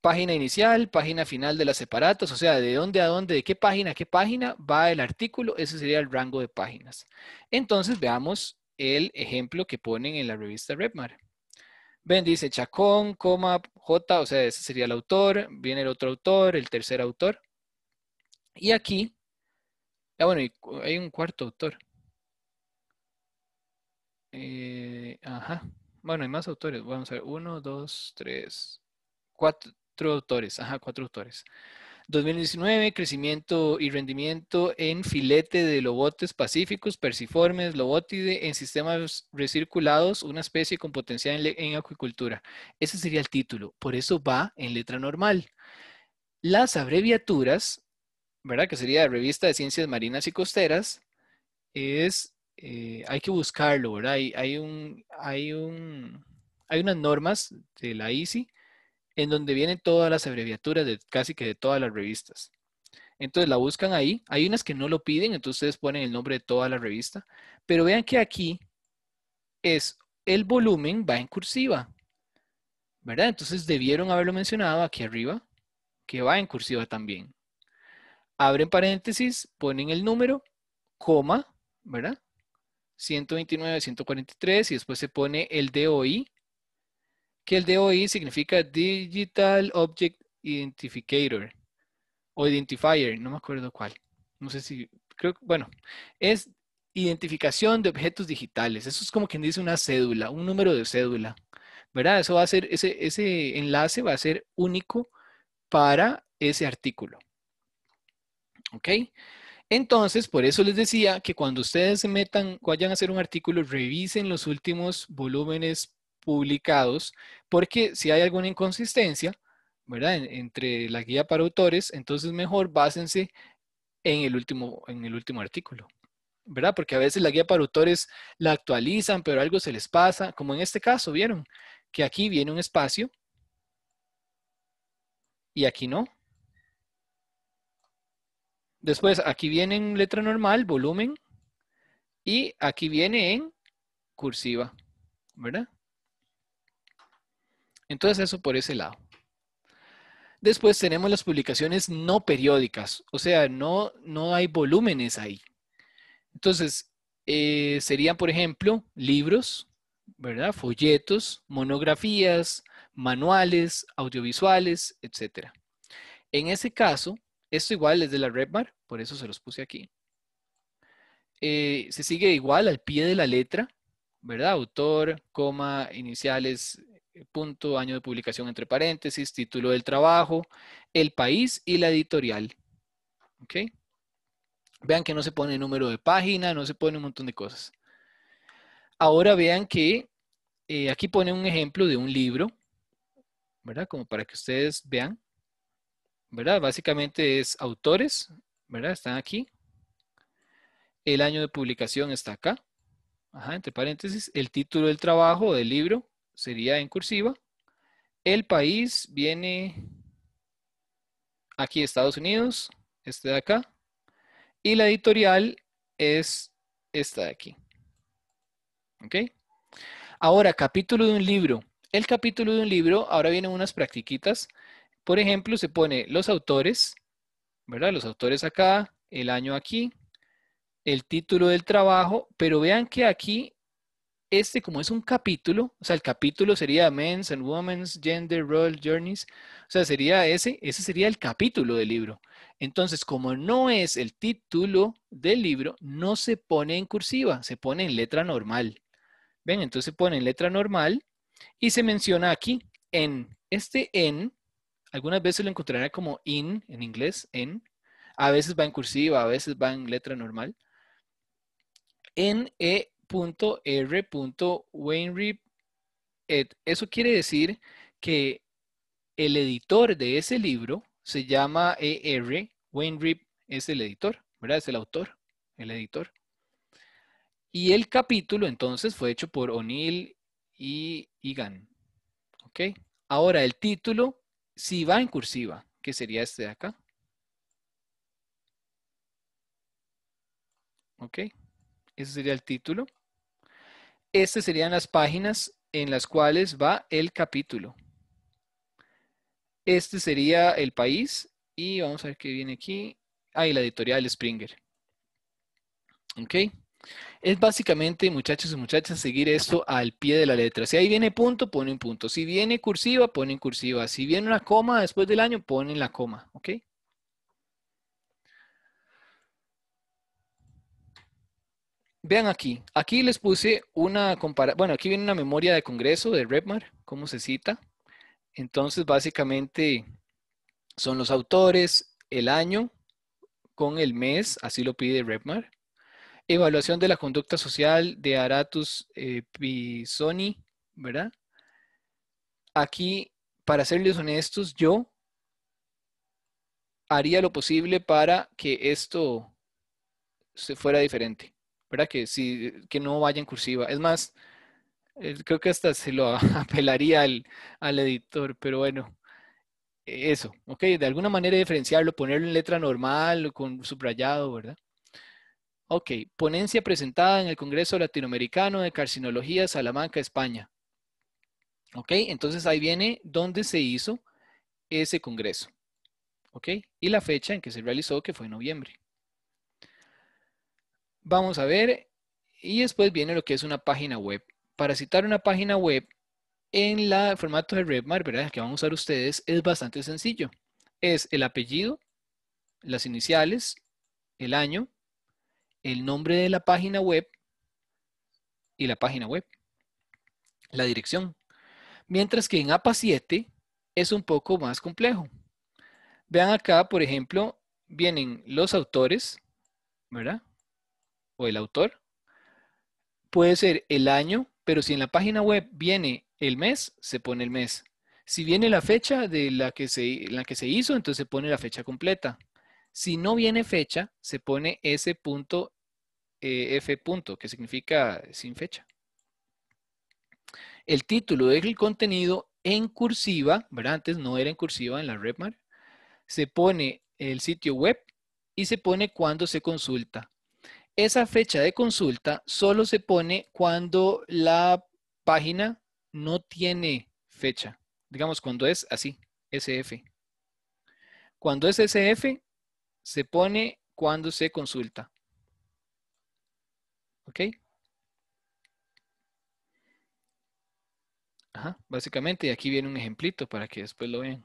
Página inicial, página final de las separatas, o sea, de dónde a dónde, de qué página a qué página va el artículo, ese sería el rango de páginas. Entonces, veamos el ejemplo que ponen en la revista Redmar dice Chacón, coma, J, o sea, ese sería el autor, viene el otro autor, el tercer autor. Y aquí, ah, bueno, hay un cuarto autor. Eh, ajá. Bueno, hay más autores. Vamos a ver. Uno, dos, tres, cuatro autores. Ajá, cuatro autores. 2019, crecimiento y rendimiento en filete de lobotes pacíficos, persiformes, lobotide, en sistemas recirculados, una especie con potencial en, acuicultura. Ese sería el título, por eso va en letra normal. Las abreviaturas, ¿verdad? Que sería Revista de Ciencias Marinas y Costeras, es, eh, hay que buscarlo, ¿verdad? Hay, hay, un, hay, un, hay unas normas de la ICI en donde vienen todas las abreviaturas de casi que de todas las revistas. Entonces la buscan ahí. Hay unas que no lo piden, entonces ustedes ponen el nombre de toda la revista. Pero vean que aquí es el volumen va en cursiva. ¿Verdad? Entonces debieron haberlo mencionado aquí arriba, que va en cursiva también. Abren paréntesis, ponen el número, coma, ¿verdad? 129, 143 y después se pone el DOI que el DOI significa Digital Object Identificator o Identifier, no me acuerdo cuál. No sé si, creo, bueno, es identificación de objetos digitales. Eso es como quien dice una cédula, un número de cédula, ¿verdad? Eso va a ser, ese, ese enlace va a ser único para ese artículo. ¿Ok? Entonces, por eso les decía que cuando ustedes se metan, vayan a hacer un artículo, revisen los últimos volúmenes, publicados, porque si hay alguna inconsistencia, ¿verdad? entre la guía para autores, entonces mejor básense en el último, en el último artículo. ¿verdad? Porque a veces la guía para autores la actualizan, pero algo se les pasa, como en este caso, ¿vieron? Que aquí viene un espacio y aquí no. Después, aquí viene en letra normal, volumen, y aquí viene en cursiva, ¿verdad? Entonces eso por ese lado. Después tenemos las publicaciones no periódicas, o sea, no, no hay volúmenes ahí. Entonces, eh, serían, por ejemplo, libros, ¿verdad? Folletos, monografías, manuales, audiovisuales, etc. En ese caso, esto igual es de la Redmar, por eso se los puse aquí. Eh, se sigue igual al pie de la letra, ¿verdad? Autor, coma, iniciales, punto, año de publicación entre paréntesis, título del trabajo, el país y la editorial. ¿Ok? Vean que no se pone número de página, no se pone un montón de cosas. Ahora vean que eh, aquí pone un ejemplo de un libro, ¿verdad? Como para que ustedes vean, ¿verdad? Básicamente es autores, ¿verdad? Están aquí. El año de publicación está acá. Ajá, entre paréntesis, el título del trabajo del libro, sería en cursiva. El país viene aquí Estados Unidos, este de acá. Y la editorial es esta de aquí. ¿Ok? Ahora, capítulo de un libro. El capítulo de un libro, ahora vienen unas practiquitas. Por ejemplo, se pone los autores, ¿verdad? Los autores acá, el año aquí, el título del trabajo, pero vean que aquí este, como es un capítulo, o sea, el capítulo sería Men's and Women's Gender Role Journeys, o sea, sería ese, ese sería el capítulo del libro. Entonces, como no es el título del libro, no se pone en cursiva, se pone en letra normal. ¿Ven? Entonces se pone en letra normal y se menciona aquí en. Este en, algunas veces lo encontrará como in en inglés, en. A veces va en cursiva, a veces va en letra normal. En e .r.wainrip. Eh, eso quiere decir que el editor de ese libro se llama E.R. Wainrip es el editor, ¿verdad? Es el autor, el editor. Y el capítulo entonces fue hecho por O'Neill y Egan. ¿Ok? Ahora el título si va en cursiva, que sería este de acá. ¿Ok? Ese sería el título. Estas serían las páginas en las cuales va el capítulo. Este sería el país y vamos a ver qué viene aquí. Ah, y la editorial Springer. Ok. Es básicamente, muchachos y muchachas, seguir esto al pie de la letra. Si ahí viene punto, ponen punto. Si viene cursiva, ponen cursiva. Si viene una coma después del año, ponen la coma. ¿Ok? Vean aquí, aquí les puse una comparación, bueno, aquí viene una memoria de congreso de Redmar, cómo se cita. Entonces, básicamente son los autores, el año con el mes, así lo pide Redmar. Evaluación de la conducta social de Aratus eh, Pisoni, ¿verdad? Aquí, para serles honestos, yo haría lo posible para que esto se fuera diferente. ¿verdad? Que, si, no vaya en cursiva. Es más, eh, creo que hasta se lo apelaría al, al editor, pero bueno, eh, eso, ¿ok? De alguna manera diferenciarlo, ponerlo en letra normal o con subrayado, ¿verdad? Ok, ponencia presentada en el Congreso Latinoamericano de Carcinología, Salamanca, España. Ok, entonces ahí viene dónde se hizo ese congreso. Ok, y la fecha en que se realizó, que fue en noviembre. Vamos a ver. Y después viene lo que es una página web. Para citar una página web en la, el formato de Redmar, ¿verdad? que vamos a usar ustedes, es bastante sencillo. Es el apellido, las iniciales, el año, el nombre de la página web y la página web, la dirección. Mientras que en APA 7 es un poco más complejo. Vean acá, por ejemplo, vienen los autores, ¿verdad? o el autor. Puede ser el año, pero si en la página web viene el mes, se pone el mes. Si viene la fecha de la que se, la que se hizo, entonces se pone la fecha completa. Si no viene fecha, se pone eh, punto. que significa sin fecha. El título el contenido en cursiva, ¿verdad? Antes no era en cursiva en la Redmark. Se pone el sitio web y se pone cuando se consulta. Esa fecha de consulta solo se pone cuando la página no tiene fecha. Digamos, cuando es así, SF. Cuando es SF, se pone cuando se consulta. ¿Ok? Ajá, básicamente, y aquí viene un ejemplito para que después lo vean.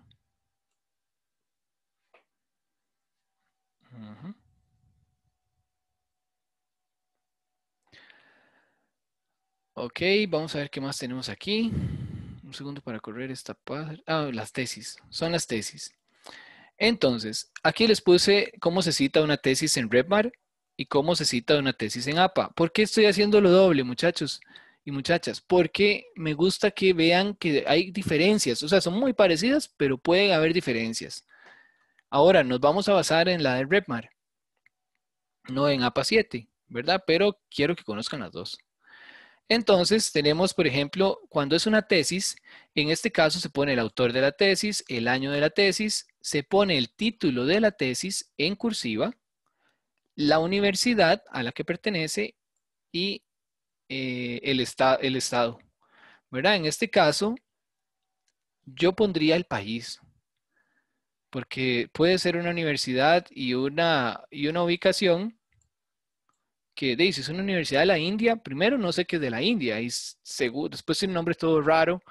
Ok, vamos a ver qué más tenemos aquí. Un segundo para correr esta parte. Ah, las tesis. Son las tesis. Entonces, aquí les puse cómo se cita una tesis en Redmar y cómo se cita una tesis en APA. ¿Por qué estoy haciendo lo doble, muchachos y muchachas? Porque me gusta que vean que hay diferencias. O sea, son muy parecidas, pero pueden haber diferencias. Ahora, nos vamos a basar en la de Redmar, no en APA 7, ¿verdad? Pero quiero que conozcan las dos. Entonces, tenemos, por ejemplo, cuando es una tesis, en este caso se pone el autor de la tesis, el año de la tesis, se pone el título de la tesis en cursiva, la universidad a la que pertenece y eh, el, estado. ¿Verdad? En este caso, yo pondría el país, porque puede ser una universidad y una ubicación que dice, es una universidad de la India, primero no sé qué es de la India, y seguro, después tiene un nombre todo raro,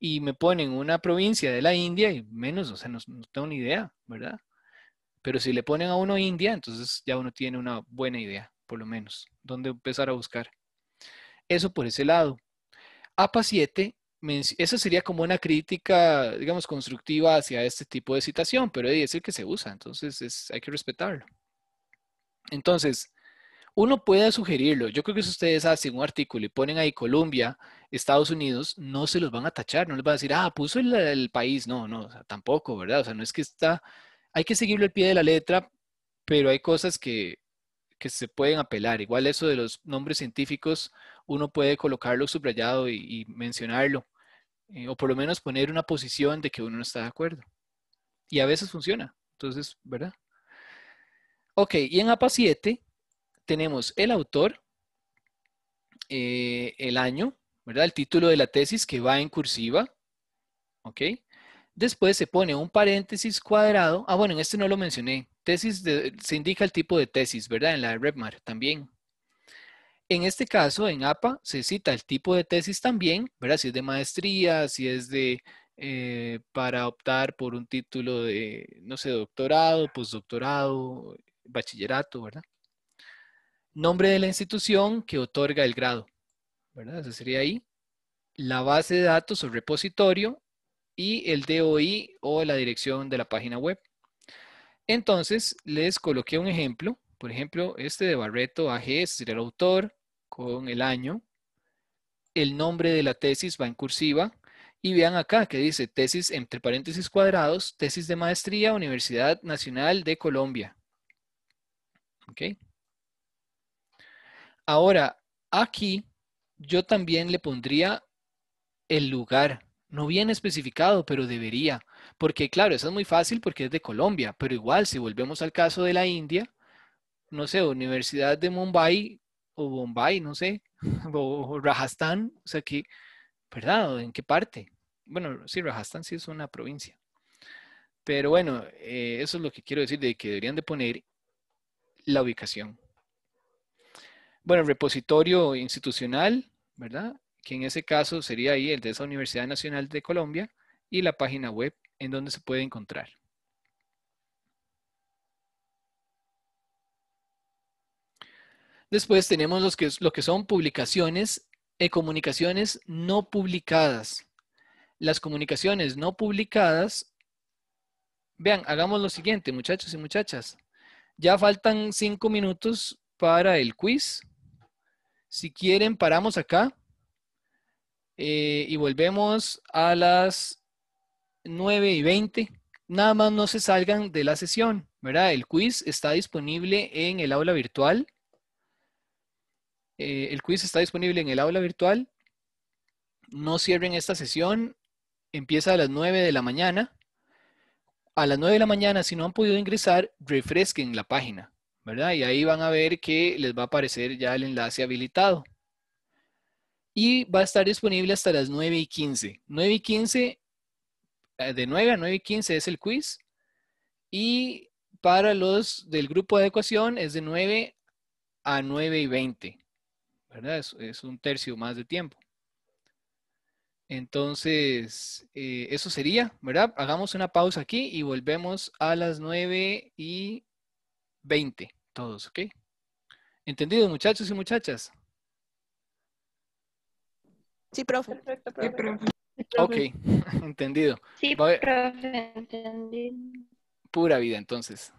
y me ponen una provincia de la India, y menos, o sea, no, tengo ni idea, ¿verdad? Pero si le ponen a uno India, entonces ya uno tiene una buena idea, por lo menos, dónde empezar a buscar. Eso por ese lado. APA 7 esa sería como una crítica, digamos, constructiva hacia este tipo de citación, pero es el que se usa, entonces hay que respetarlo. Entonces, uno puede sugerirlo. Yo creo que si ustedes hacen un artículo y ponen ahí Colombia, Estados Unidos, no se los van a tachar, no les va a decir, ah, puso el, país. No, no, tampoco, ¿verdad? O sea, no es que está, hay que seguirlo al pie de la letra, pero hay cosas que, se pueden apelar. Igual eso de los nombres científicos, uno puede colocarlo subrayado y, mencionarlo, eh, o por lo menos poner una posición de que uno no está de acuerdo. Y a veces funciona, entonces, ¿verdad? Ok, y en APA 7 tenemos el autor, eh, el año, ¿verdad? El título de la tesis que va en cursiva, ¿ok? Después se pone un paréntesis cuadrado. Ah, bueno, en este no lo mencioné. Tesis se indica el tipo de tesis, ¿verdad? En la de también. En este caso, en APA, se cita el tipo de tesis también, ¿verdad? Si es de maestría, si es de eh, para optar por un título de, no sé, doctorado, postdoctorado, bachillerato, ¿verdad? nombre de la institución que otorga el grado, ¿verdad? Eso sería ahí. La base de datos o repositorio y el DOI o la dirección de la página web. Entonces, les coloqué un ejemplo. Por ejemplo, este de Barreto AG, es sería el autor, con el año. El nombre de la tesis va en cursiva. Y vean acá que dice tesis entre paréntesis cuadrados, tesis de maestría, Universidad Nacional de Colombia. ¿Ok? Ahora, aquí yo también le pondría el lugar. No bien especificado, pero debería. Porque claro, eso es muy fácil porque es de Colombia, pero igual si volvemos al caso de la India, no sé, Universidad de Mumbai o Bombay, no sé, o Rajasthan, o sea que, ¿verdad? ¿En qué parte? Bueno, sí, Rajasthan sí es una provincia. Pero bueno, eh, eso es lo que quiero decir de que deberían de poner la ubicación. Bueno, el repositorio institucional, ¿verdad? Que en ese caso sería ahí el de esa Universidad Nacional de Colombia y la página web en donde se puede encontrar. Después tenemos los que, lo que son publicaciones e comunicaciones no publicadas. Las comunicaciones no publicadas, vean, hagamos lo siguiente, muchachos y muchachas. Ya faltan cinco minutos para el quiz. Si quieren, paramos acá eh, y volvemos a las 9 y 20. Nada más no se salgan de la sesión, ¿verdad? El quiz está disponible en el aula virtual. Eh, el quiz está disponible en el aula virtual. No cierren esta sesión. Empieza a las 9 de la mañana. A las 9 de la mañana, si no han podido ingresar, refresquen la página. ¿verdad? Y ahí van a ver que les va a aparecer ya el enlace habilitado. Y va a estar disponible hasta las 9 y 15. 9 y 15, eh, de 9 a 9 y 15 es el quiz. Y para los del grupo de ecuación es de 9 a 9 y 20. ¿Verdad? Es, un tercio más de tiempo. Entonces, eh, eso sería, ¿verdad? Hagamos una pausa aquí y volvemos a las 9 y 20, todos, ¿ok? ¿Entendido, muchachos y muchachas? Sí, profe. Ok, entendido. Sí, profe, entendido. Pura vida, entonces.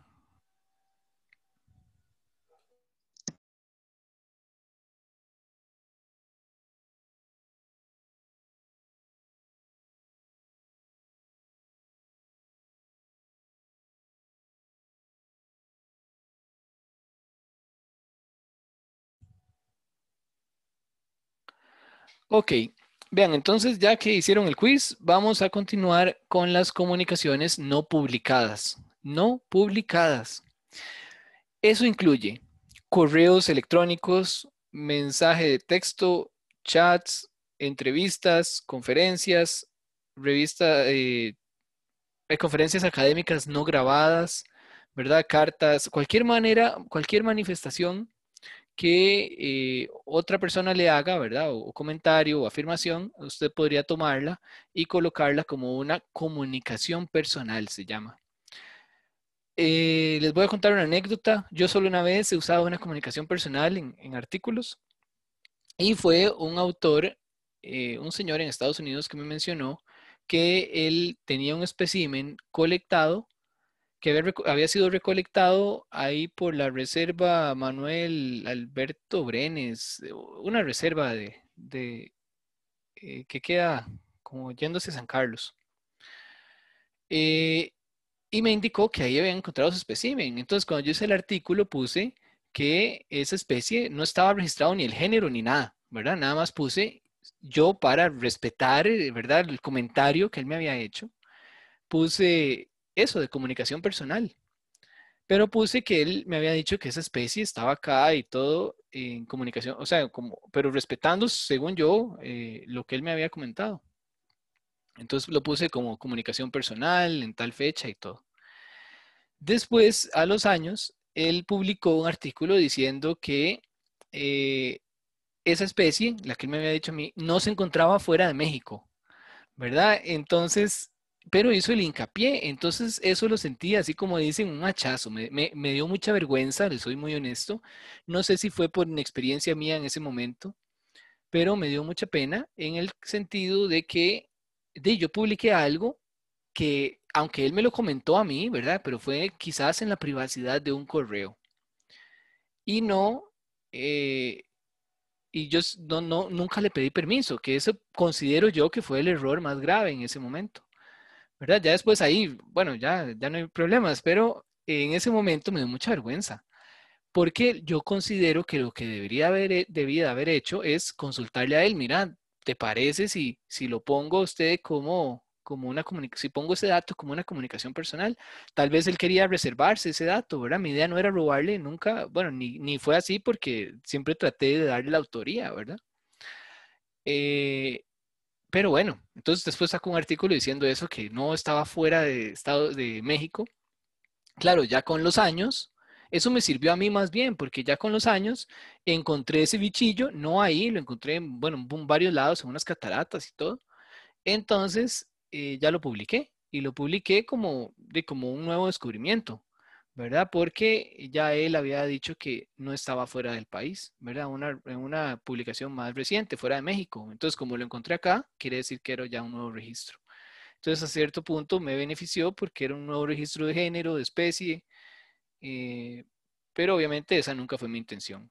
Ok, vean, entonces ya que hicieron el quiz, vamos a continuar con las comunicaciones no publicadas. No publicadas. Eso incluye correos electrónicos, mensaje de texto, chats, entrevistas, conferencias, revistas, eh, eh, conferencias académicas no grabadas, ¿verdad? Cartas, cualquier manera, cualquier manifestación que eh, otra persona le haga, ¿verdad? O, comentario o afirmación, usted podría tomarla y colocarla como una comunicación personal, se llama. Eh, les voy a contar una anécdota. Yo solo una vez he usado una comunicación personal en, en artículos y fue un autor, eh, un señor en Estados Unidos que me mencionó que él tenía un espécimen colectado que había, sido recolectado ahí por la reserva Manuel Alberto Brenes, eh, una reserva de, de eh, que queda como yéndose San Carlos. Eh, y me indicó que ahí había encontrado su especímen. Entonces, cuando yo hice el artículo, puse que esa especie no estaba registrado ni el género ni nada, ¿verdad? Nada más puse yo para respetar, ¿verdad? El comentario que él me había hecho. Puse eso, de comunicación personal. Pero puse que él me había dicho que esa especie estaba acá y todo en comunicación, o sea, como, pero respetando, según yo, eh, lo que él me había comentado. Entonces lo puse como comunicación personal en tal fecha y todo. Después, a los años, él publicó un artículo diciendo que eh, esa especie, la que él me había dicho a mí, no se encontraba fuera de México, ¿verdad? Entonces, pero hizo el hincapié, entonces eso lo sentí así como dicen, un hachazo, me, dio mucha vergüenza, le soy muy honesto, no sé si fue por una experiencia mía en ese momento, pero me dio mucha pena en el sentido de que de, yo publiqué algo que, aunque él me lo comentó a mí, ¿verdad? Pero fue quizás en la privacidad de un correo. Y no, eh, y yo no, nunca le pedí permiso, que eso considero yo que fue el error más grave en ese momento. ¿verdad? Ya después ahí, bueno, ya, ya no hay problemas, pero en ese momento me dio mucha vergüenza, porque yo considero que lo que debería haber, debía haber hecho es consultarle a él, mira, ¿te parece si, si lo pongo a usted como, como una comunicación, si pongo ese dato como una comunicación personal, tal vez él quería reservarse ese dato, ¿verdad? Mi idea no era robarle nunca, bueno, ni, ni fue así porque siempre traté de darle la autoría, ¿verdad? Eh, pero bueno, entonces después sacó un artículo diciendo eso, que no estaba fuera de Estado de México. Claro, ya con los años, eso me sirvió a mí más bien, porque ya con los años encontré ese bichillo, no ahí, lo encontré en, bueno, en varios lados, en unas cataratas y todo. Entonces, eh, ya lo publiqué y lo publiqué como, de, como un nuevo descubrimiento. ¿verdad? Porque ya él había dicho que no estaba fuera del país, ¿verdad? en una publicación más reciente, fuera de México. Entonces, como lo encontré acá, quiere decir que era ya un nuevo registro. Entonces, a cierto punto me benefició porque era un nuevo registro de género, de especie, eh, pero obviamente esa nunca fue mi intención.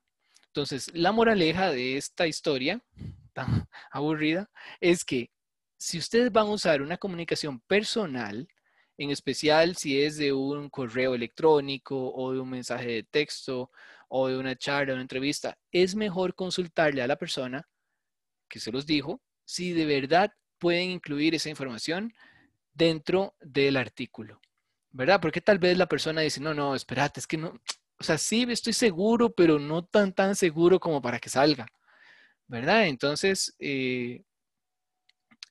Entonces, la moraleja de esta historia tan aburrida es que si ustedes van a usar una comunicación personal, en especial si es de un correo electrónico o de un mensaje de texto o de una charla, o una entrevista, es mejor consultarle a la persona que se los dijo si de verdad pueden incluir esa información dentro del artículo, ¿verdad? Porque tal vez la persona dice, no, no, espérate, es que no, o sea, sí estoy seguro, pero no tan, tan seguro como para que salga, ¿verdad? Entonces, eh,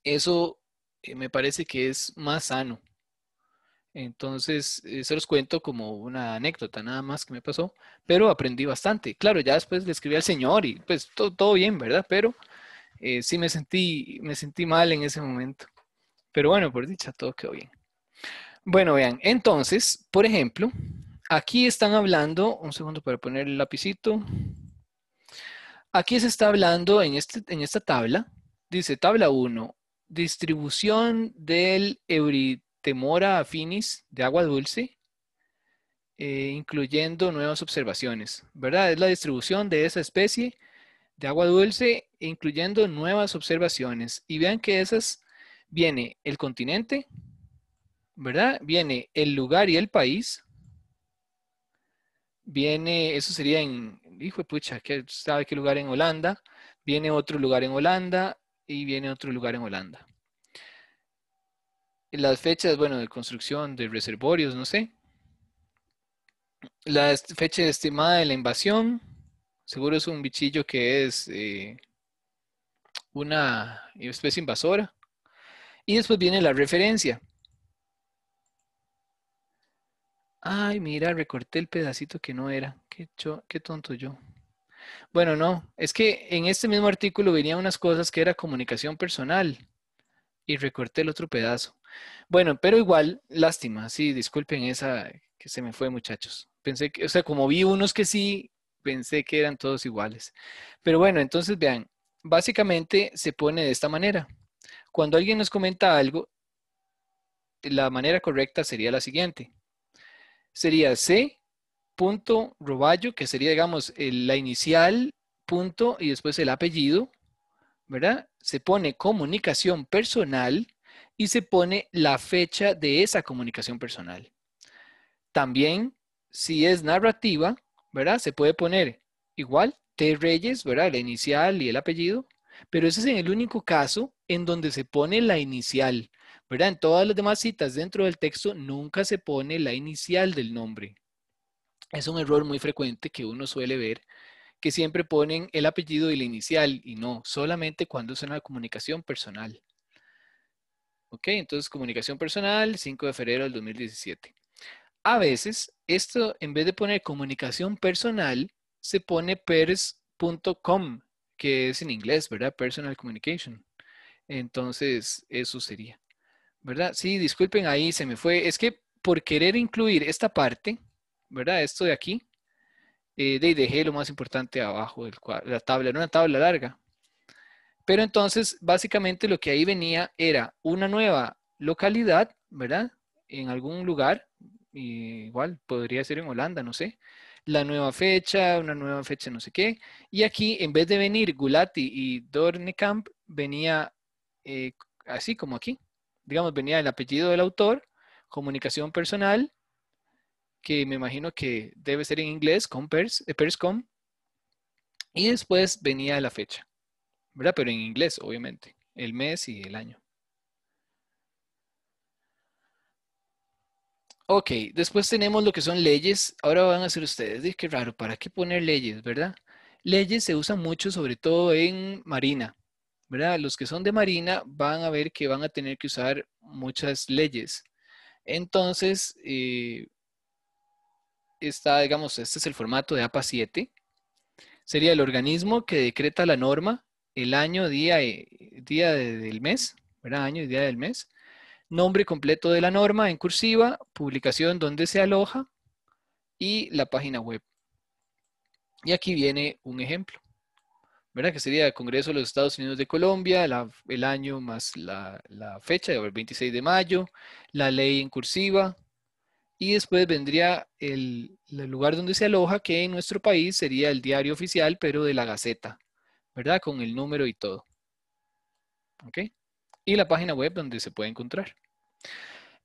eso eh, me parece que es más sano. Entonces, eh, se los cuento como una anécdota nada más que me pasó, pero aprendí bastante. Claro, ya después le escribí al Señor y pues todo, bien, ¿verdad? Pero eh, sí me sentí, me sentí mal en ese momento. Pero bueno, por dicha, todo quedó bien. Bueno, vean, entonces, por ejemplo, aquí están hablando, un segundo para poner el lapicito. Aquí se está hablando en, este, en esta tabla, dice tabla 1, distribución del eurit Temora finis de agua dulce, eh, incluyendo nuevas observaciones, ¿verdad? Es la distribución de esa especie de agua dulce, incluyendo nuevas observaciones. Y vean que esas viene el continente, ¿verdad? Viene el lugar y el país. Viene, eso sería en, hijo de pucha, ¿sabe qué lugar en Holanda? Viene otro lugar en Holanda y viene otro lugar en Holanda las fechas, bueno, de construcción de reservorios, no sé. La fecha estimada de la invasión, seguro es un bichillo que es eh, una especie invasora. Y después viene la referencia. Ay, mira, recorté el pedacito que no era. Qué, qué tonto yo. Bueno, no, es que en este mismo artículo venían unas cosas que era comunicación personal y recorté el otro pedazo. Bueno, pero igual, lástima, sí, disculpen esa que se me fue, muchachos. Pensé que, o sea, como vi unos que sí, pensé que eran todos iguales. Pero bueno, entonces vean, básicamente se pone de esta manera. Cuando alguien nos comenta algo, la manera correcta sería la siguiente. Sería C que sería, digamos, la inicial, punto y después el apellido, ¿verdad? Se pone comunicación personal y se pone la fecha de esa comunicación personal. También, si es narrativa, ¿verdad? Se puede poner igual T. Reyes, ¿verdad? La inicial y el apellido, pero ese es el único caso en donde se pone la inicial, ¿verdad? En todas las demás citas dentro del texto nunca se pone la inicial del nombre. Es un error muy frecuente que uno suele ver, que siempre ponen el apellido y la inicial, y no, solamente cuando es una comunicación personal. Ok, entonces comunicación personal, 5 de febrero del 2017. A veces, esto en vez de poner comunicación personal, se pone pers.com, que es en inglés, ¿verdad? Personal Communication. Entonces, eso sería, ¿verdad? Sí, disculpen, ahí se me fue. Es que por querer incluir esta parte, ¿verdad? Esto de aquí, eh, de dejé lo más importante abajo la tabla. Era una tabla larga, pero entonces, básicamente lo que ahí venía era una nueva localidad, ¿verdad? En algún lugar, igual podría ser en Holanda, no sé. La nueva fecha, una nueva fecha, no sé qué. Y aquí, en vez de venir Gulati y Dornekamp, venía eh, así como aquí. Digamos, venía el apellido del autor, comunicación personal, que me imagino que debe ser en inglés, con eh, perscom. Y después venía la fecha. ¿verdad? Pero en inglés, obviamente, el mes y el año. Ok, después tenemos lo que son leyes. Ahora van a hacer ustedes, que raro, ¿para qué poner leyes, verdad? Leyes se usan mucho, sobre todo en Marina, ¿verdad? Los que son de Marina van a ver que van a tener que usar muchas leyes. Entonces, eh, está, digamos, este es el formato de APA 7. Sería el organismo que decreta la norma el año, día, eh, día del mes, Año y día del mes. Nombre completo de la norma en cursiva, publicación donde se aloja y la página web. Y aquí viene un ejemplo, ¿verdad? Que sería el Congreso de los Estados Unidos de Colombia, el año más la, fecha, el 26 de mayo, la ley en cursiva, y después vendría el, lugar donde se aloja, que en nuestro país sería el diario oficial, pero de la Gaceta. ¿verdad? Con el número y todo. ¿Ok? Y la página web donde se puede encontrar.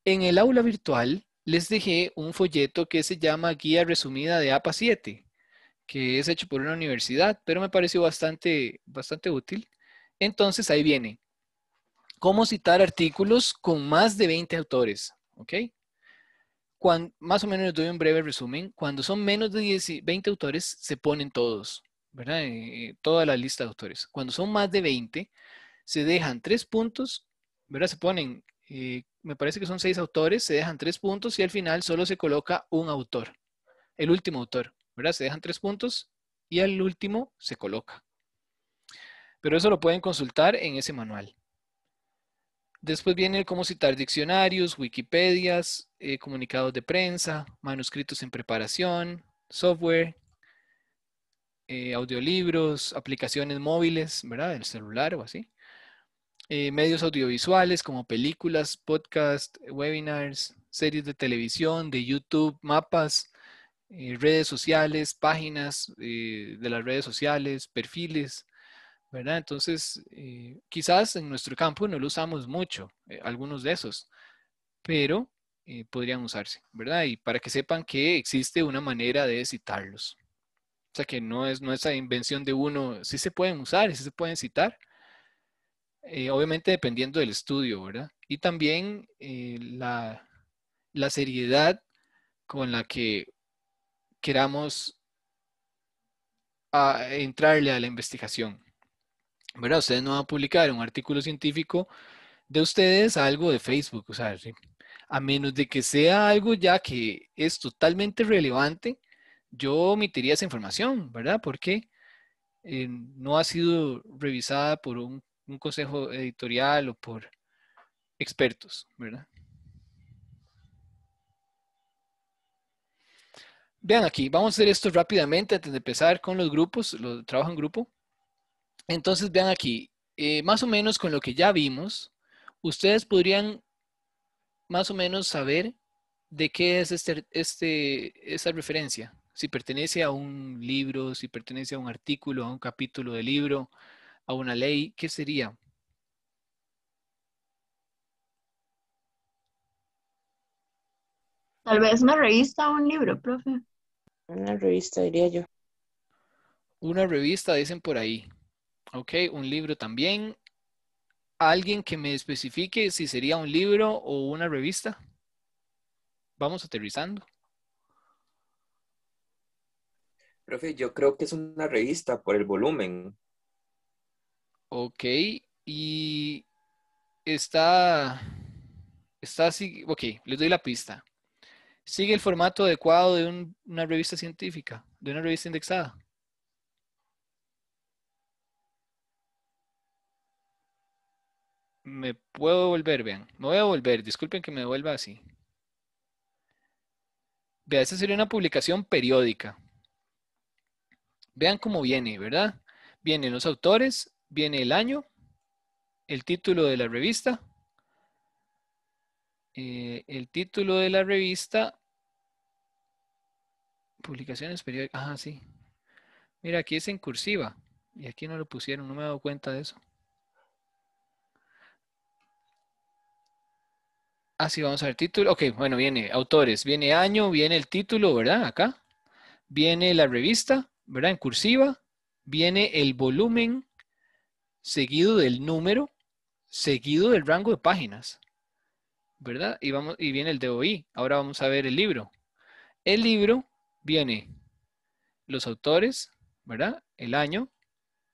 En el aula virtual les dejé un folleto que se llama Guía Resumida de APA 7, que es hecho por una universidad, pero me pareció bastante, bastante útil. Entonces ahí viene. Cómo citar artículos con más de 20 autores. ¿Ok? más o menos les doy un breve resumen. Cuando son menos de 20 autores, se ponen todos. ¿verdad? Eh, toda la lista de autores. Cuando son más de 20, se dejan tres puntos, ¿verdad? Se ponen, eh, me parece que son seis autores, se dejan tres puntos y al final solo se coloca un autor, el último autor, ¿verdad? Se dejan tres puntos y al último se coloca. Pero eso lo pueden consultar en ese manual. Después viene cómo citar diccionarios, wikipedias, eh, comunicados de prensa, manuscritos en preparación, software, eh, audiolibros, aplicaciones móviles, ¿verdad? el celular o así. Eh, medios audiovisuales como películas, podcasts, webinars, series de televisión, de YouTube, mapas, eh, redes sociales, páginas de las redes sociales, perfiles, ¿verdad? Entonces, quizás en nuestro campo no lo usamos mucho, algunos de esos, pero podrían usarse, ¿verdad? Y para que sepan que existe una manera de citarlos que no es nuestra invención de uno, sí se pueden usar, sí se pueden citar, eh, obviamente dependiendo del estudio, ¿verdad? Y también eh, la, seriedad con la que queramos entrarle a la investigación. ¿Verdad? Ustedes no van a publicar un artículo científico de ustedes a algo de Facebook, o a menos de que sea algo ya que es totalmente relevante, yo omitiría esa información, ¿verdad? Porque eh, no ha sido revisada por un, consejo editorial o por expertos, ¿verdad? Vean aquí, vamos a hacer esto rápidamente antes de empezar con los grupos, los trabajo en grupo. Entonces, vean aquí, eh, más o menos con lo que ya vimos, ustedes podrían más o menos saber de qué es esta este, referencia, si pertenece a un libro, si pertenece a un artículo, a un capítulo de libro, a una ley, ¿qué sería? Tal vez una revista o un libro, profe. Una revista, diría yo. Una revista, dicen por ahí. Ok, un libro también. ¿Alguien que me especifique si sería un libro o una revista? Vamos aterrizando. Profe, yo creo que es una revista por el volumen. Ok, y está, está así, ok, les doy la pista. Sigue el formato adecuado de una revista científica, de una revista indexada. Me puedo volver, vean. Me voy a volver, disculpen que me vuelva así. Vea, esta sería una publicación periódica. Vean cómo viene, ¿verdad? Vienen los autores, viene el año, el título de la revista, eh, el título de la revista, publicaciones periódicas, ah, sí. Mira, aquí es en cursiva, y aquí no lo pusieron, no me he dado cuenta de eso. Ah, sí, vamos a ver título. Ok, bueno, viene autores, viene año, viene el título, ¿verdad? Acá. Viene la revista, ¿verdad? En cursiva viene el volumen seguido del número, seguido del rango de páginas, ¿verdad? Y, vamos, y viene el DOI. Ahora vamos a ver el libro. El libro viene los autores, ¿verdad? El año,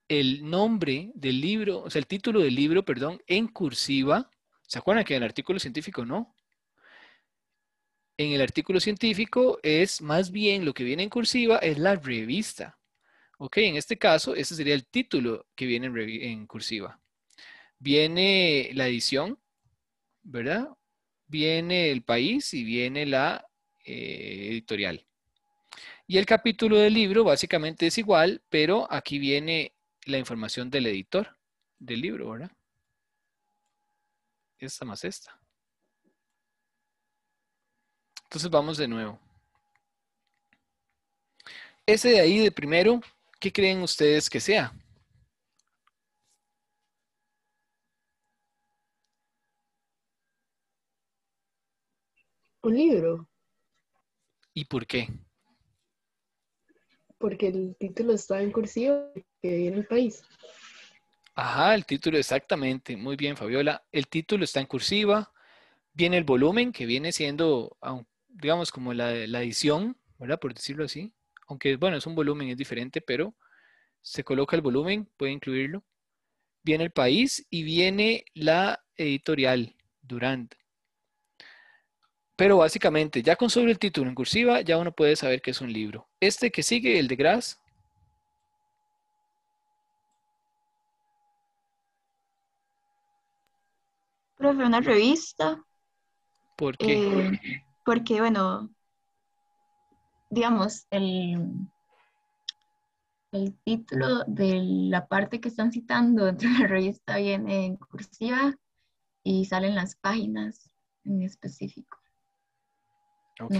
el nombre del libro, o sea, el título del libro, perdón, en cursiva. ¿Se acuerdan que el artículo científico no? En el artículo científico es más bien lo que viene en cursiva es la revista. Ok, en este caso, ese sería el título que viene en, cursiva. Viene la edición, ¿verdad? Viene el país y viene la eh, editorial. Y el capítulo del libro básicamente es igual, pero aquí viene la información del editor del libro, ¿verdad? Esta más esta. Entonces vamos de nuevo. Ese de ahí de primero, ¿qué creen ustedes que sea? Un libro. ¿Y por qué? Porque el título está en cursiva, que viene el país. Ajá, el título exactamente. Muy bien, Fabiola. El título está en cursiva. Viene el volumen que viene siendo, aunque digamos, como la, la edición, ¿verdad? Por decirlo así. Aunque, bueno, es un volumen, es diferente, pero se coloca el volumen, puede incluirlo. Viene el país y viene la editorial, Durand. Pero básicamente, ya con sobre el título en cursiva, ya uno puede saber que es un libro. Este que sigue, el de Gras? Profe, una revista. ¿Por qué? Eh, porque bueno, digamos, el, el título de la parte que están citando dentro de la revista viene en cursiva y salen las páginas en específico. Ok.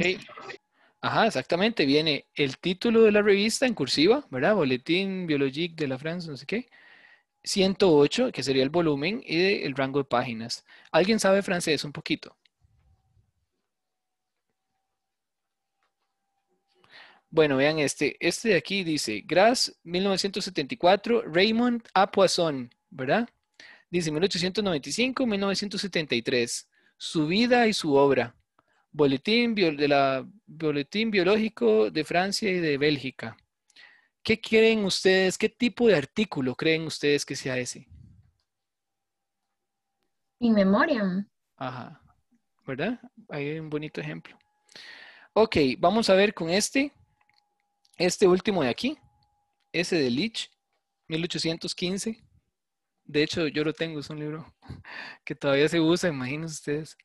Ajá, exactamente. Viene el título de la revista en cursiva, ¿verdad? Boletín Biologique de la France, no sé qué. 108, que sería el volumen, y el rango de páginas. ¿Alguien sabe francés un poquito? Bueno, vean este. Este de aquí dice, Grass 1974, Raymond A. ¿verdad? Dice 1895-1973, su vida y su obra. Boletín, de la, boletín biológico de Francia y de Bélgica. ¿Qué creen ustedes? ¿Qué tipo de artículo creen ustedes que sea ese? In memoriam. Ajá. ¿Verdad? Ahí hay un bonito ejemplo. Ok, vamos a ver con este. Este último de aquí, ese de Leach, 1815. De hecho, yo lo tengo, es un libro que todavía se usa, imagínense ustedes.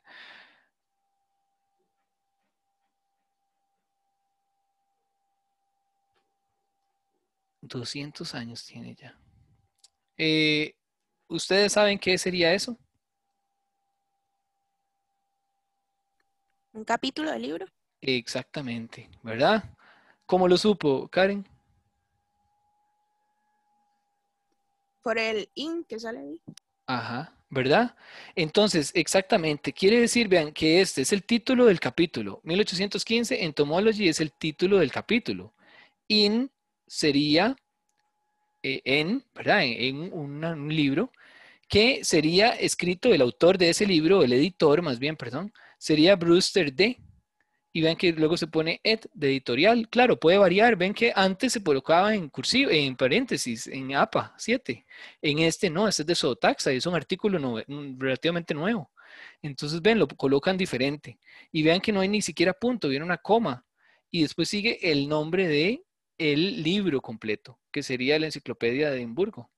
200 años tiene ya. Eh, ¿Ustedes saben qué sería eso? Un capítulo de libro. Exactamente, ¿verdad? ¿Cómo lo supo, Karen? Por el in que sale ahí. Ajá, ¿verdad? Entonces, exactamente, quiere decir, vean, que este es el título del capítulo. 1815, entomology es el título del capítulo. In sería eh, en, ¿verdad? En, un libro que sería escrito, el autor de ese libro, el editor más bien, perdón, sería Brewster D y vean que luego se pone ed de editorial. Claro, puede variar. Ven que antes se colocaba en cursivo, en paréntesis, en APA 7. En este no, este es de Sodotaxa y es un artículo relativamente nuevo. Entonces, ven, lo colocan diferente. Y vean que no hay ni siquiera punto, viene una coma. Y después sigue el nombre de el libro completo, que sería la Enciclopedia de Edimburgo.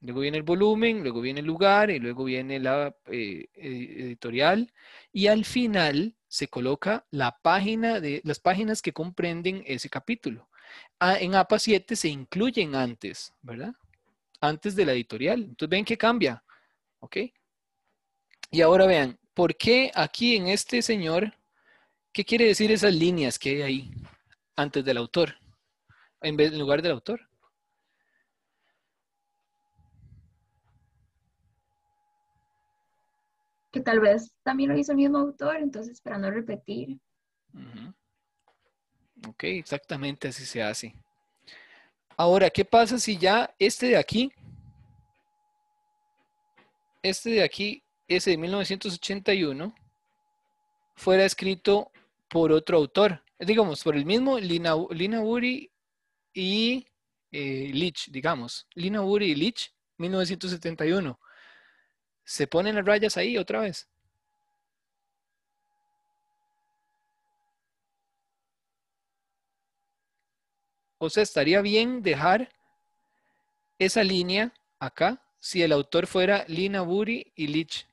Luego viene el volumen, luego viene el lugar y luego viene la eh, editorial. Y al final se coloca la página de las páginas que comprenden ese capítulo. Ah, en APA 7 se incluyen antes, ¿verdad? Antes de la editorial. Entonces ven que cambia. ¿Ok? Y ahora vean, ¿por qué aquí en este señor, qué quiere decir esas líneas que hay ahí antes del autor? en lugar del autor. que tal vez también lo hizo el mismo autor, entonces para no repetir. Ok, exactamente así se hace. Ahora, ¿qué pasa si ya este de aquí, este de aquí, ese de 1981, fuera escrito por otro autor? Digamos, por el mismo Lina, y eh, Leach, digamos. Lina y Leach, 1971 se ponen las rayas ahí otra vez. O sea, estaría bien dejar esa línea acá si el autor fuera Lina Buri y Lich.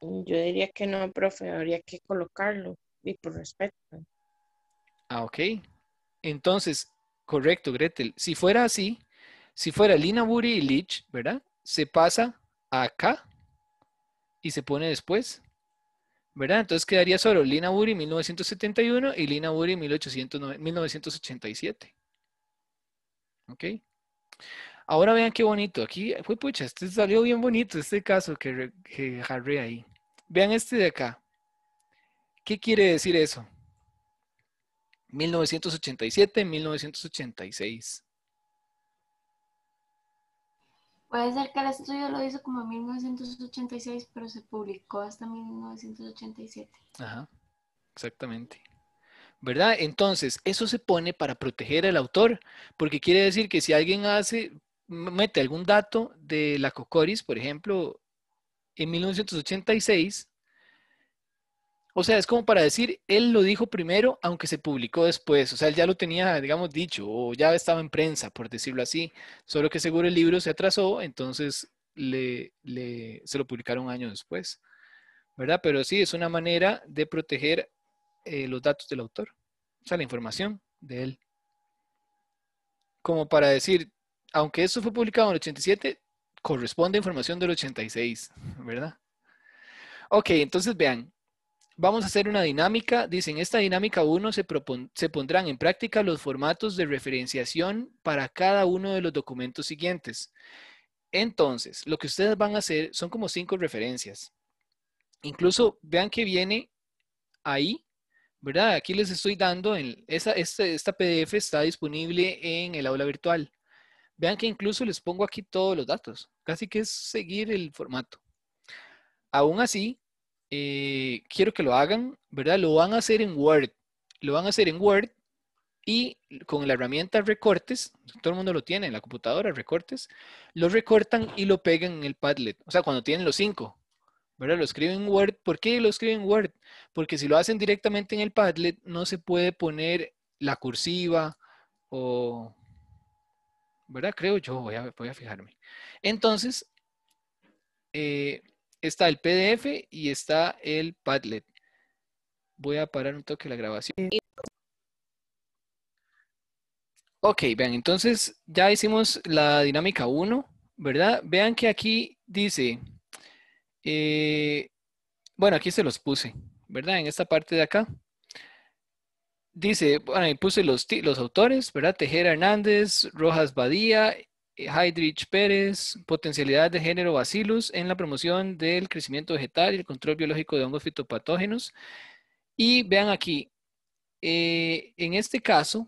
Uh. Yo diría que no, profe, habría que colocarlo y por respeto. Ah, ok. Entonces, correcto, Gretel. Si fuera así, si fuera Lina Buri y Lich, ¿verdad? se pasa acá y se pone después. ¿Verdad? Entonces quedaría solo Lina Buri 1971 y Lina Buri 1987. ¿Ok? Ahora vean qué bonito. Aquí, fue pucha, este salió bien bonito, este caso que, que ahí. Vean este de acá. ¿Qué quiere decir eso? 1987, 1986. Puede ser que el estudio lo hizo como en 1986, pero se publicó hasta 1987. Ajá, exactamente. ¿Verdad? Entonces, eso se pone para proteger al autor, porque quiere decir que si alguien hace, mete algún dato de la Cocoris, por ejemplo, en 1986, o sea, es como para decir, él lo dijo primero, aunque se publicó después. O sea, él ya lo tenía, digamos, dicho, o ya estaba en prensa, por decirlo así. Solo que seguro el libro se atrasó, entonces le, se lo publicaron año después. ¿Verdad? Pero sí, es una manera de proteger eh, los datos del autor, o sea, la información de él. Como para decir, aunque esto fue publicado en el 87, corresponde a información del 86, ¿verdad? Ok, entonces vean, vamos a hacer una dinámica. Dicen, esta dinámica 1 se, pondrán en práctica los formatos de referenciación para cada uno de los documentos siguientes. Entonces, lo que ustedes van a hacer son como cinco referencias. Incluso vean que viene ahí, ¿verdad? Aquí les estoy dando, esa, este, esta PDF está disponible en el aula virtual. Vean que incluso les pongo aquí todos los datos. Casi que es seguir el formato. Aún así, eh, quiero que lo hagan, ¿verdad? Lo van a hacer en Word. Lo van a hacer en Word y con la herramienta recortes, todo el mundo lo tiene en la computadora, recortes, lo recortan y lo pegan en el Padlet. O sea, cuando tienen los cinco, ¿verdad? Lo escriben en Word. ¿Por qué lo escriben en Word? Porque si lo hacen directamente en el Padlet, no se puede poner la cursiva o... ¿Verdad? Creo yo, voy a, voy fijarme. Entonces, eh, está el PDF y está el Padlet. Voy a parar un toque la grabación. Ok, vean, entonces ya hicimos la dinámica 1, ¿verdad? Vean que aquí dice, eh, bueno, aquí se los puse, ¿verdad? En esta parte de acá. Dice, bueno, ahí puse los, los autores, ¿verdad? Tejera Hernández, Rojas Badía eh, Heidrich Pérez, potencialidad de género Bacillus en la promoción del crecimiento vegetal y el control biológico de hongos fitopatógenos. Y vean aquí, eh, en este caso,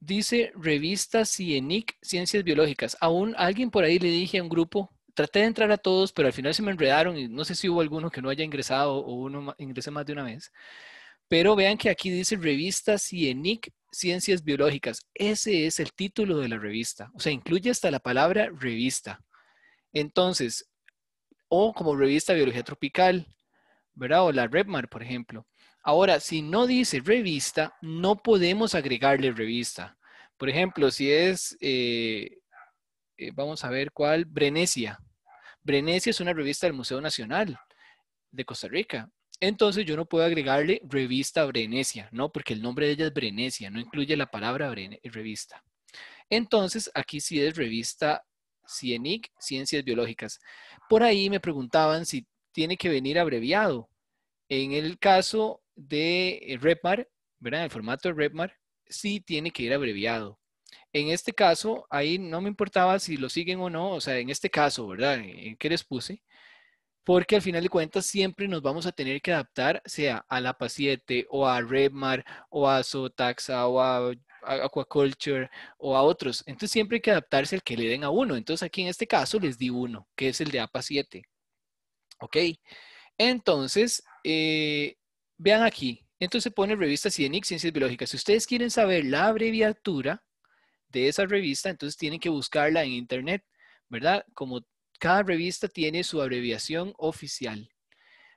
dice revista CIENIC Ciencias Biológicas. Aún alguien por ahí le dije a un grupo, traté de entrar a todos, pero al final se me enredaron y no sé si hubo alguno que no haya ingresado o uno ingrese más de una vez. Pero vean que aquí dice revista CIENIC Ciencias Biológicas. Ese es el título de la revista. O sea, incluye hasta la palabra revista. Entonces, o como revista Biología Tropical, ¿verdad? O la Redmar, por ejemplo. Ahora, si no dice revista, no podemos agregarle revista. Por ejemplo, si es, eh, eh, vamos a ver cuál, Brenesia. Brenesia es una revista del Museo Nacional de Costa Rica entonces yo no puedo agregarle revista Brenesia, ¿no? Porque el nombre de ella es Brenesia, no incluye la palabra eh, revista. Entonces aquí sí es revista CIENIC, Ciencias Biológicas. Por ahí me preguntaban si tiene que venir abreviado. En el caso de Repmar, ¿verdad? El formato de Repmar, sí tiene que ir abreviado. En este caso, ahí no me importaba si lo siguen o no, o sea, en este caso, ¿verdad? En qué les puse, porque al final de cuentas siempre nos vamos a tener que adaptar, sea a la 7 o a Redmar o a Zotaxa o a aquaculture o a otros. Entonces siempre hay que adaptarse al que le den a uno. Entonces aquí en este caso les di uno, que es el de APA 7. ¿Ok? Entonces, eh, vean aquí. Entonces pone revista CIENIC Ciencias Biológicas. Si ustedes quieren saber la abreviatura de esa revista, entonces tienen que buscarla en internet, ¿verdad? Como cada revista tiene su abreviación oficial.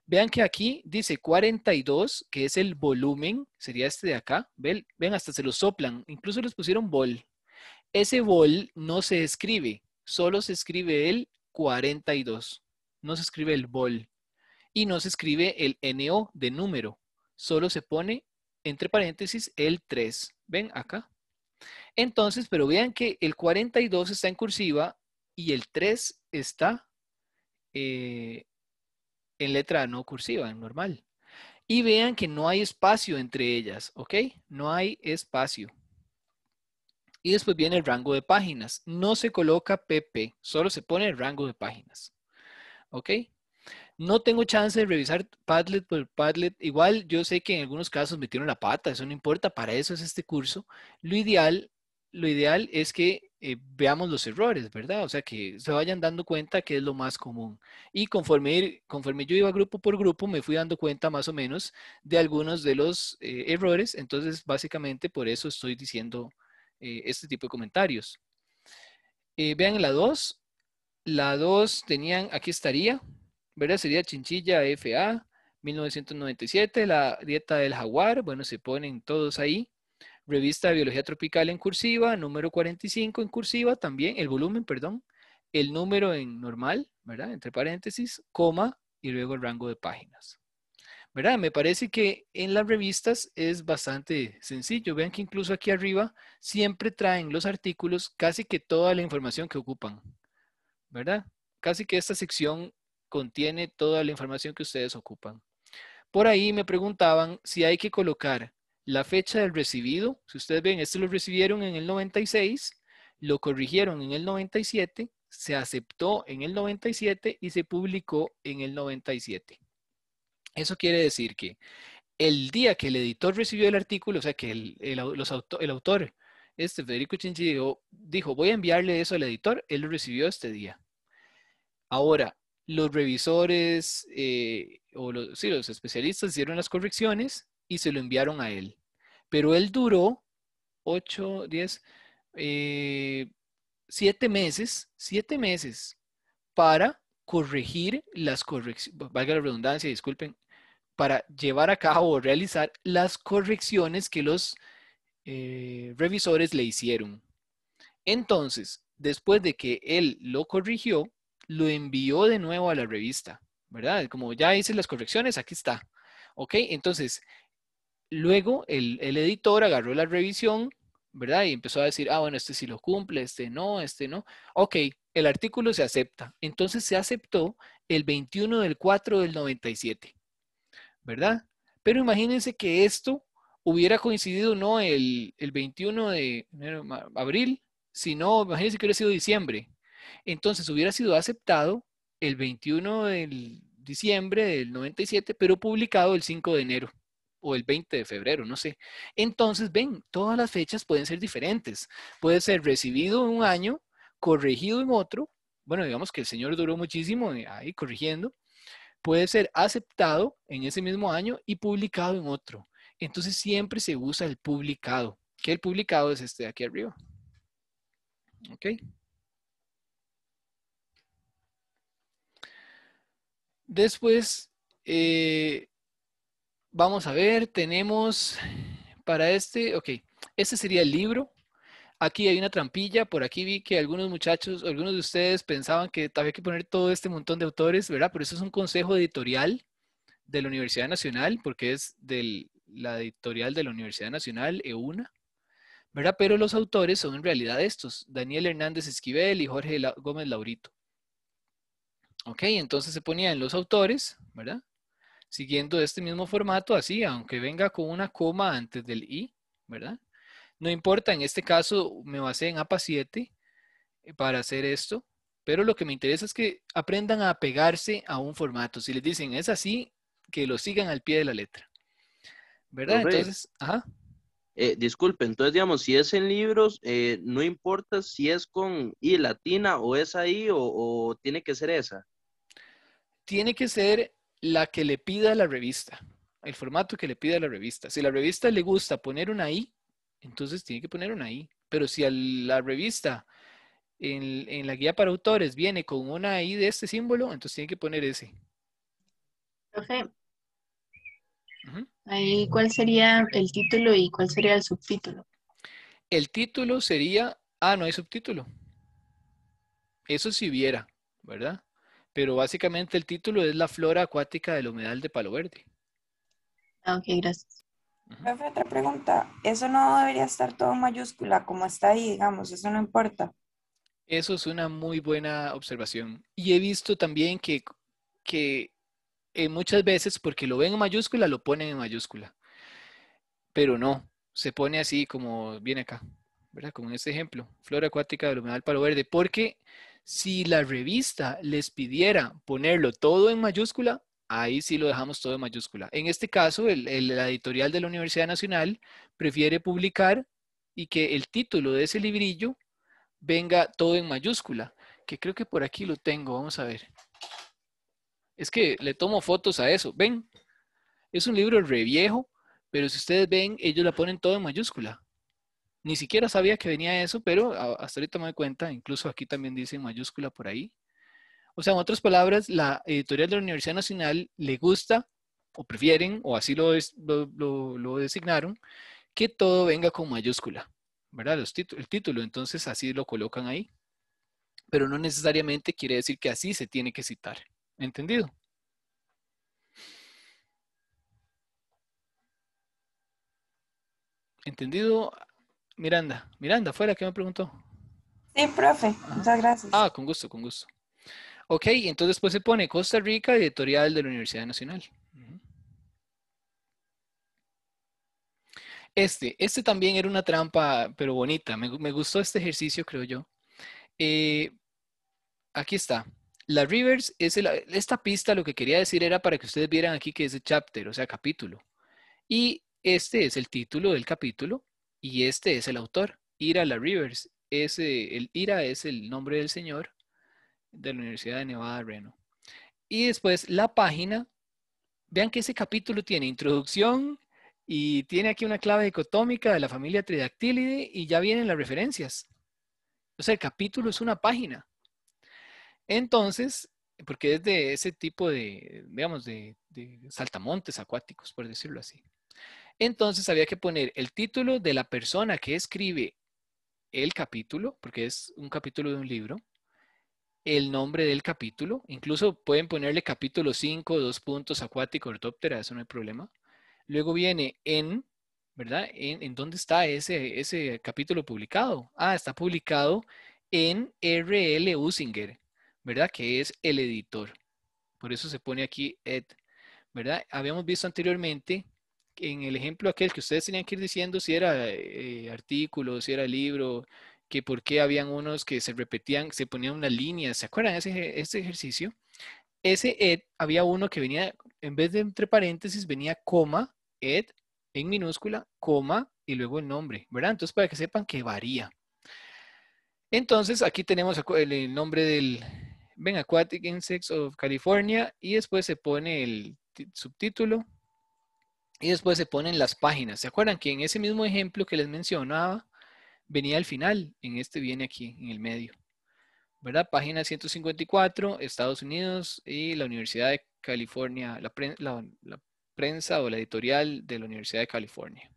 Vean que aquí dice 42, que es el volumen, sería este de acá. Ven, hasta se lo soplan. Incluso les pusieron vol. Ese vol no se escribe, solo se escribe el 42. No se escribe el vol. Y no se escribe el NO de número. Solo se pone, entre paréntesis, el 3. ¿Ven acá? Entonces, pero vean que el 42 está en cursiva y el 3 está eh, en letra no cursiva, en normal. Y vean que no hay espacio entre ellas, ¿ok? No hay espacio. Y después viene el rango de páginas. No se coloca PP, solo se pone el rango de páginas. ¿Ok? No tengo chance de revisar Padlet por Padlet. Igual yo sé que en algunos casos metieron la pata, eso no importa, para eso es este curso. Lo ideal, lo ideal es que eh, veamos los errores, ¿verdad? O sea, que se vayan dando cuenta que es lo más común. Y conforme, conforme yo iba grupo por grupo, me fui dando cuenta más o menos de algunos de los eh, errores. Entonces, básicamente por eso estoy diciendo eh, este tipo de comentarios. vean la 2. La 2 tenían, aquí estaría, ¿verdad? Sería Chinchilla FA 1997, la dieta del jaguar. Bueno, se ponen todos ahí. Revista de Biología Tropical en cursiva, número 45 en cursiva también, el volumen, perdón, el número en normal, ¿verdad? Entre paréntesis, coma y luego el rango de páginas. ¿Verdad? Me parece que en las revistas es bastante sencillo. Vean que incluso aquí arriba siempre traen los artículos casi que toda la información que ocupan. ¿Verdad? Casi que esta sección contiene toda la información que ustedes ocupan. Por ahí me preguntaban si hay que colocar la fecha del recibido, si ustedes ven, este lo recibieron en el 96, lo corrigieron en el 97, se aceptó en el 97 y se publicó en el 97. Eso quiere decir que el día que el editor recibió el artículo, o sea, que el, los autor, este Federico Chinchi, dijo, voy a enviarle eso al editor, él lo recibió este día. Ahora, los revisores eh, o los, sí, los especialistas hicieron las correcciones y se lo enviaron a él. Pero él duró 8, 10, eh, Siete 7 meses, 7 meses para corregir las correcciones, valga la redundancia, disculpen, para llevar a cabo o realizar las correcciones que los eh, revisores le hicieron. Entonces, después de que él lo corrigió, lo envió de nuevo a la revista, ¿verdad? Como ya hice las correcciones, aquí está. ¿Ok? Entonces, luego el, editor agarró la revisión, ¿verdad? Y empezó a decir, ah, bueno, este sí lo cumple, este no, este no. Ok, el artículo se acepta. Entonces se aceptó el 21 del 4 del 97, ¿verdad? Pero imagínense que esto hubiera coincidido no el, 21 de abril, sino, imagínense que hubiera sido diciembre. Entonces hubiera sido aceptado el 21 de diciembre del 97, pero publicado el 5 de enero o el 20 de febrero, no sé. Entonces, ven, todas las fechas pueden ser diferentes. Puede ser recibido en un año, corregido en otro. Bueno, digamos que el Señor duró muchísimo eh, ahí corrigiendo. Puede ser aceptado en ese mismo año y publicado en otro. Entonces siempre se usa el publicado, que el publicado es este de aquí arriba. ¿Ok? Después, eh, Vamos a ver, tenemos para este, ok, este sería el libro. Aquí hay una trampilla, por aquí vi que algunos muchachos, algunos de ustedes pensaban que había que poner todo este montón de autores, ¿verdad? Pero eso es un consejo editorial de la Universidad Nacional, porque es de la editorial de la Universidad Nacional, EUNA, ¿verdad? Pero los autores son en realidad estos, Daniel Hernández Esquivel y Jorge Gómez Laurito. Ok, entonces se ponían los autores, ¿verdad? siguiendo este mismo formato así, aunque venga con una coma antes del i, ¿verdad? No importa, en este caso me basé en APA 7 eh, para hacer esto, pero lo que me interesa es que aprendan a pegarse a un formato. Si les dicen es así, que lo sigan al pie de la letra. ¿Verdad? Entonces, ajá. Eh, disculpe, entonces digamos, si es en libros, eh, no importa si es con I latina o es ahí o tiene que ser esa. Tiene que ser la que le pida la revista, el formato que le pida la revista. Si la revista le gusta poner una I, entonces tiene que poner una I. Pero si a la revista en, la guía para autores viene con una I de este símbolo, entonces tiene que poner ese. ahí, ¿cuál sería el título y cuál sería el subtítulo? El título sería, ah, no hay subtítulo. Eso si sí viera, ¿verdad? pero básicamente el título es La flora acuática del humedal de Palo Verde. Ah, ok, gracias. otra pregunta. Eso no debería estar todo en mayúscula, como está ahí, digamos, eso no importa. Eso es una muy buena observación. Y he visto también que, que eh, muchas veces, porque lo ven en mayúscula, lo ponen en mayúscula. Pero no, se pone así como viene acá, ¿verdad? Como en este ejemplo, flora acuática del humedal Palo Verde, porque si la revista les pidiera ponerlo todo en mayúscula, ahí sí lo dejamos todo en mayúscula. En este caso, el, la editorial de la Universidad Nacional prefiere publicar y que el título de ese librillo venga todo en mayúscula, que creo que por aquí lo tengo, vamos a ver. Es que le tomo fotos a eso, ven. Es un libro reviejo, pero si ustedes ven, ellos la ponen todo en mayúscula. Ni siquiera sabía que venía eso, pero hasta ahorita me doy cuenta, incluso aquí también dice mayúscula por ahí. O sea, en otras palabras, la editorial de la Universidad Nacional le gusta, o prefieren, o así lo, lo, designaron, que todo venga con mayúscula, ¿verdad? Los el título, entonces así lo colocan ahí. Pero no necesariamente quiere decir que así se tiene que citar. ¿Entendido? ¿Entendido Miranda, Miranda, fuera que me preguntó. Sí, profe, muchas gracias. Ah, con gusto, con gusto. Ok, entonces después se pone Costa Rica, editorial de la Universidad Nacional. Este, este también era una trampa, pero bonita. Me, gustó este ejercicio, creo yo. Eh, aquí está. La Rivers, es esta pista lo que quería decir era para que ustedes vieran aquí que es el chapter, o sea, capítulo. Y este es el título del capítulo. Y este es el autor, Ira La Rivers. el Ira es el nombre del señor de la Universidad de Nevada, Reno. Y después la página. Vean que ese capítulo tiene introducción y tiene aquí una clave ecotómica de la familia Tridactylide y ya vienen las referencias. O sea, el capítulo es una página. Entonces, porque es de ese tipo de, digamos, de saltamontes acuáticos, por decirlo así. Entonces había que poner el título de la persona que escribe el capítulo, porque es un capítulo de un libro, el nombre del capítulo, incluso pueden ponerle capítulo 5, dos puntos, acuático, ortóptera, eso no hay problema. Luego viene en, ¿verdad? ¿En, dónde está ese, ese capítulo publicado? Ah, está publicado en R.L. Usinger, ¿verdad? Que es el editor. Por eso se pone aquí ed, ¿verdad? Habíamos visto anteriormente en el ejemplo aquel que ustedes tenían que ir diciendo si era eh, artículo, si era libro, que por qué habían unos que se repetían, se ponían una línea, ¿se acuerdan ese, ese ejercicio? Ese ed, había uno que venía, en vez de entre paréntesis, venía coma, ed, en minúscula, coma, y luego el nombre, ¿verdad? Entonces, para que sepan que varía. Entonces, aquí tenemos el nombre del Ben Aquatic Insects of California y después se pone el subtítulo, y después se ponen las páginas. ¿Se acuerdan que en ese mismo ejemplo que les mencionaba, venía al final? En este viene aquí, en el medio. ¿Verdad? Página 154, Estados Unidos y la Universidad de California, la, prensa o la editorial de la Universidad de California.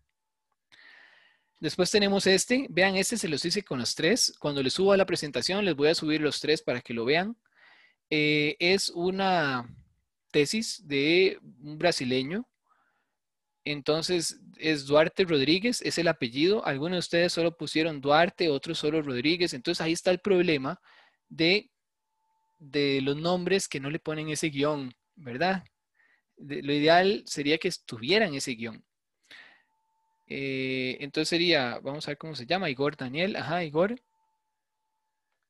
Después tenemos este. Vean, este se los hice con los tres. Cuando les suba la presentación, les voy a subir los tres para que lo vean. Eh, es una tesis de un brasileño entonces, es Duarte Rodríguez, es el apellido. Algunos de ustedes solo pusieron Duarte, otros solo Rodríguez. Entonces, ahí está el problema de, de los nombres que no le ponen ese guión, ¿verdad? lo ideal sería que estuvieran ese guión. Eh, entonces sería, vamos a ver cómo se llama, Igor Daniel. Ajá, Igor.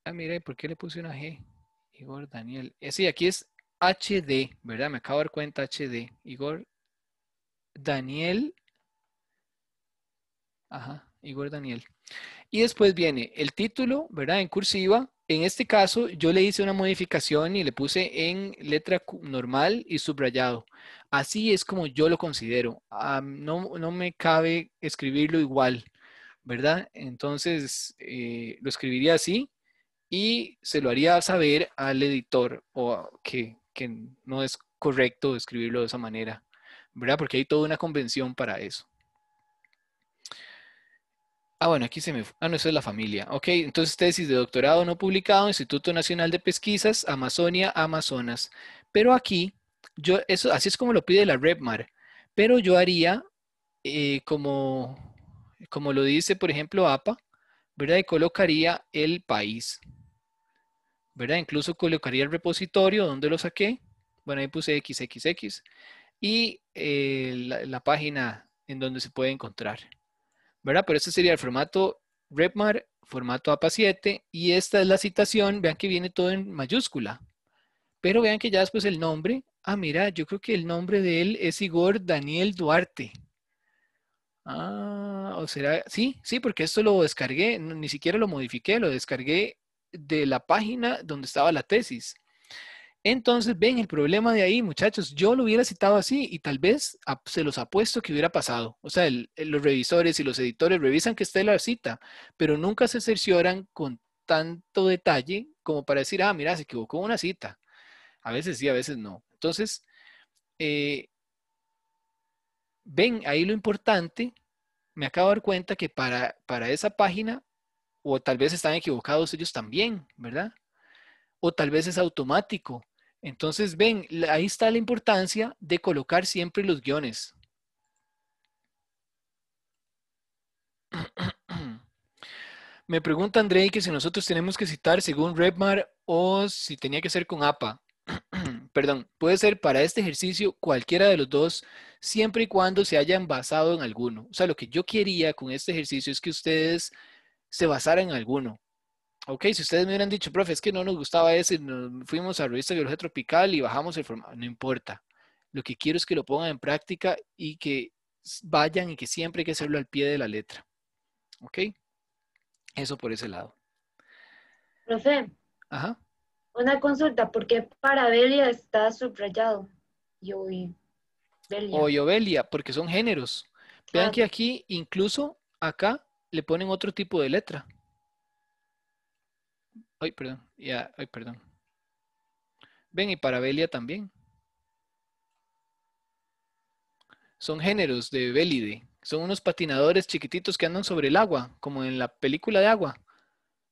Ah, mire, ¿por qué le puse una G? Igor Daniel. Eh, sí, aquí es HD, ¿verdad? Me acabo de dar cuenta HD. Igor Daniel. Ajá, Igor Daniel. Y después viene el título, ¿verdad? En cursiva. En este caso, yo le hice una modificación y le puse en letra normal y subrayado. Así es como yo lo considero. no, me cabe escribirlo igual, ¿verdad? Entonces, eh, lo escribiría así y se lo haría saber al editor o que no es correcto escribirlo de esa manera. ¿verdad? Porque hay toda una convención para eso. Ah, bueno, aquí se me... Ah, no, eso es la familia. Ok, entonces tesis de doctorado no publicado, Instituto Nacional de Pesquisas, Amazonia, Amazonas. Pero aquí, yo, eso, así es como lo pide la REPMAR. Pero yo haría, eh, como, como lo dice, por ejemplo, APA, ¿verdad? Y colocaría el país, ¿verdad? Incluso colocaría el repositorio donde lo saqué. Bueno, ahí puse XXX y eh, la, página en donde se puede encontrar. ¿Verdad? Pero este sería el formato Repmar, formato APA7, y esta es la citación. Vean que viene todo en mayúscula. Pero vean que ya después el nombre. Ah, mira, yo creo que el nombre de él es Igor Daniel Duarte. Ah, o será, sí, sí, porque esto lo descargué, ni siquiera lo modifiqué, lo descargué de la página donde estaba la tesis. Entonces, ven, el problema de ahí, muchachos, yo lo hubiera citado así y tal vez se los apuesto que hubiera pasado. O sea, los revisores y los editores revisan que esté la cita, pero nunca se cercioran con tanto detalle como para decir, ah, mira, se equivocó una cita. A veces sí, a veces no. Entonces, eh, ven, ahí lo importante, me acabo de dar cuenta que para, para esa página, o tal vez están equivocados ellos también, ¿verdad? o tal vez es automático. Entonces, ven, ahí está la importancia de colocar siempre los guiones. Me pregunta André que si nosotros tenemos que citar según Redmar o si tenía que ser con APA. Perdón, puede ser para este ejercicio cualquiera de los dos, siempre y cuando se hayan basado en alguno. O sea, lo que yo quería con este ejercicio es que ustedes se basaran en alguno ok, si ustedes me hubieran dicho, profe, es que no nos gustaba ese, fuimos a Revista Biología Tropical y bajamos el formato, no importa. Lo que quiero es que lo pongan en práctica y que vayan y que siempre hay que hacerlo al pie de la letra. ¿Ok? Eso por ese lado. Profe. Ajá. Una consulta, ¿por qué Parabelia está subrayado? Yo Belia. O Yobelia, porque son géneros. Vean ah. que aquí, incluso acá, le ponen otro tipo de letra. Ay, perdón. Ya, ay, perdón. Ven, y para Belia también. Son géneros de Belide. Son unos patinadores chiquititos que andan sobre el agua, como en la película de agua,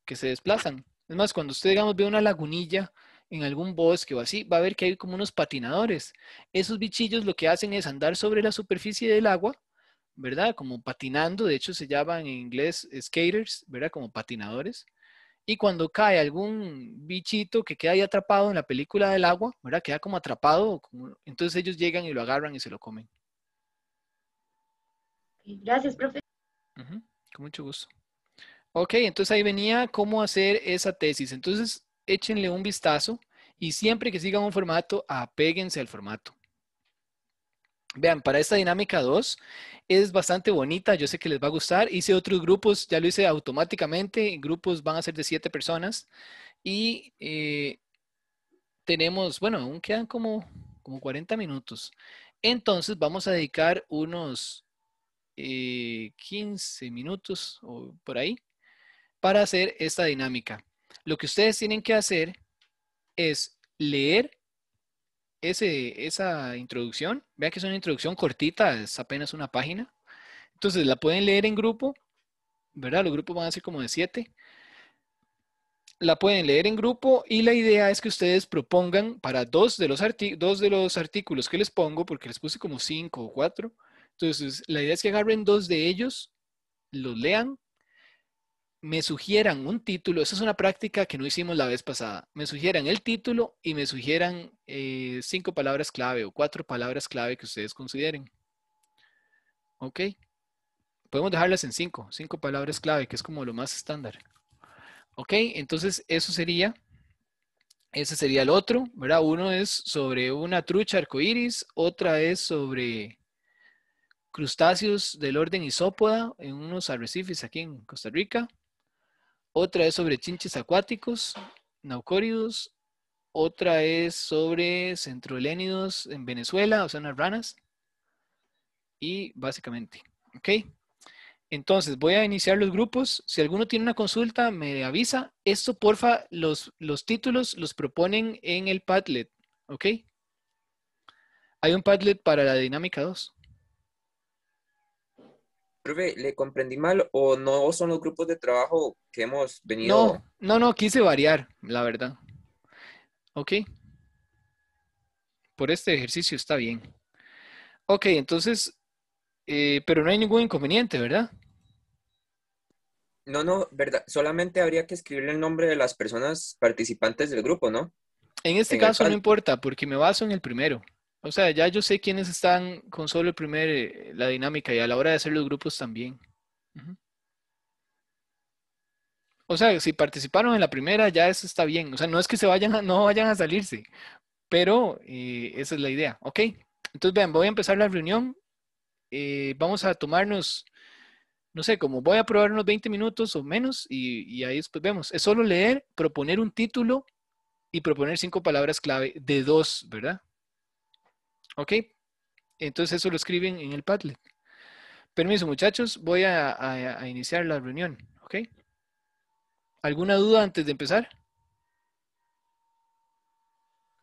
que se desplazan. Es más, cuando usted, digamos, ve una lagunilla en algún bosque o así, va a ver que hay como unos patinadores. Esos bichillos lo que hacen es andar sobre la superficie del agua, ¿verdad? Como patinando, de hecho se llaman en inglés skaters, ¿verdad? Como patinadores y cuando cae algún bichito que queda ahí atrapado en la película del agua, ¿verdad? Queda como atrapado, entonces ellos llegan y lo agarran y se lo comen. Gracias, profe. Con mucho gusto. Ok, entonces ahí venía cómo hacer esa tesis. Entonces, échenle un vistazo y siempre que sigan un formato, apéguense al formato. Vean, para esta dinámica 2 es bastante bonita, yo sé que les va a gustar. Hice otros grupos, ya lo hice automáticamente, grupos van a ser de 7 personas y eh, tenemos, bueno, aún quedan como, como 40 minutos. Entonces vamos a dedicar unos 15 eh, minutos o por ahí para hacer esta dinámica. Lo que ustedes tienen que hacer es leer esa introducción, vean que es una introducción cortita, es apenas una página. Entonces la pueden leer en grupo, ¿verdad? Los grupos van a ser como de siete. La pueden leer en grupo y la idea es que ustedes propongan para dos de los, dos de los artículos que les pongo, porque les puse como cinco o cuatro. Entonces la idea es que agarren dos de ellos, los lean me sugieran un título, esa es una práctica que no hicimos la vez pasada, me sugieran el título y me sugieran eh, cinco palabras clave o cuatro palabras clave que ustedes consideren. ¿Ok? Podemos dejarlas en cinco, cinco palabras clave, que es como lo más estándar. ¿Ok? Entonces, eso sería, ese sería el otro, ¿verdad? Uno es sobre una trucha arcoíris, otra es sobre crustáceos del orden isópoda en unos arrecifes aquí en Costa Rica. Otra es sobre chinches acuáticos, naucóridos. Otra es sobre centrohelénidos en Venezuela, o sea, unas ranas. Y básicamente, ¿ok? Entonces, voy a iniciar los grupos. Si alguno tiene una consulta, me avisa. Esto, porfa, los, los títulos los proponen en el Padlet, ¿ok? Hay un Padlet para la dinámica 2. ¿le comprendí mal o no son los grupos de trabajo que hemos venido? No, no, no, quise variar, la verdad. Ok. Por este ejercicio está bien. Ok, entonces, eh, pero no hay ningún inconveniente, ¿verdad? No, no, verdad. Solamente habría que escribir el nombre de las personas participantes del grupo, ¿no? En este caso no importa, porque me baso en el primero. O sea, ya yo sé quiénes están con solo el primer, eh, la dinámica y a la hora de hacer los grupos también. O sea, si participaron en la primera, ya eso está bien. O sea, no es que se vayan no vayan a salirse, pero eh, esa es la idea. Ok, entonces vean, voy a empezar la reunión. Eh, vamos a tomarnos, no sé, como voy a probar unos 20 minutos o menos y ahí después vemos. Es solo leer, proponer un título y proponer cinco palabras clave de dos, ¿verdad? ¿Ok? Entonces eso lo escriben en el Padlet. Permiso, muchachos, voy a, iniciar la reunión. ¿Ok? ¿Alguna duda antes de empezar?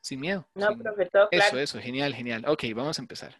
Sin miedo. No, Eso, eso, genial, genial. Ok, vamos a empezar.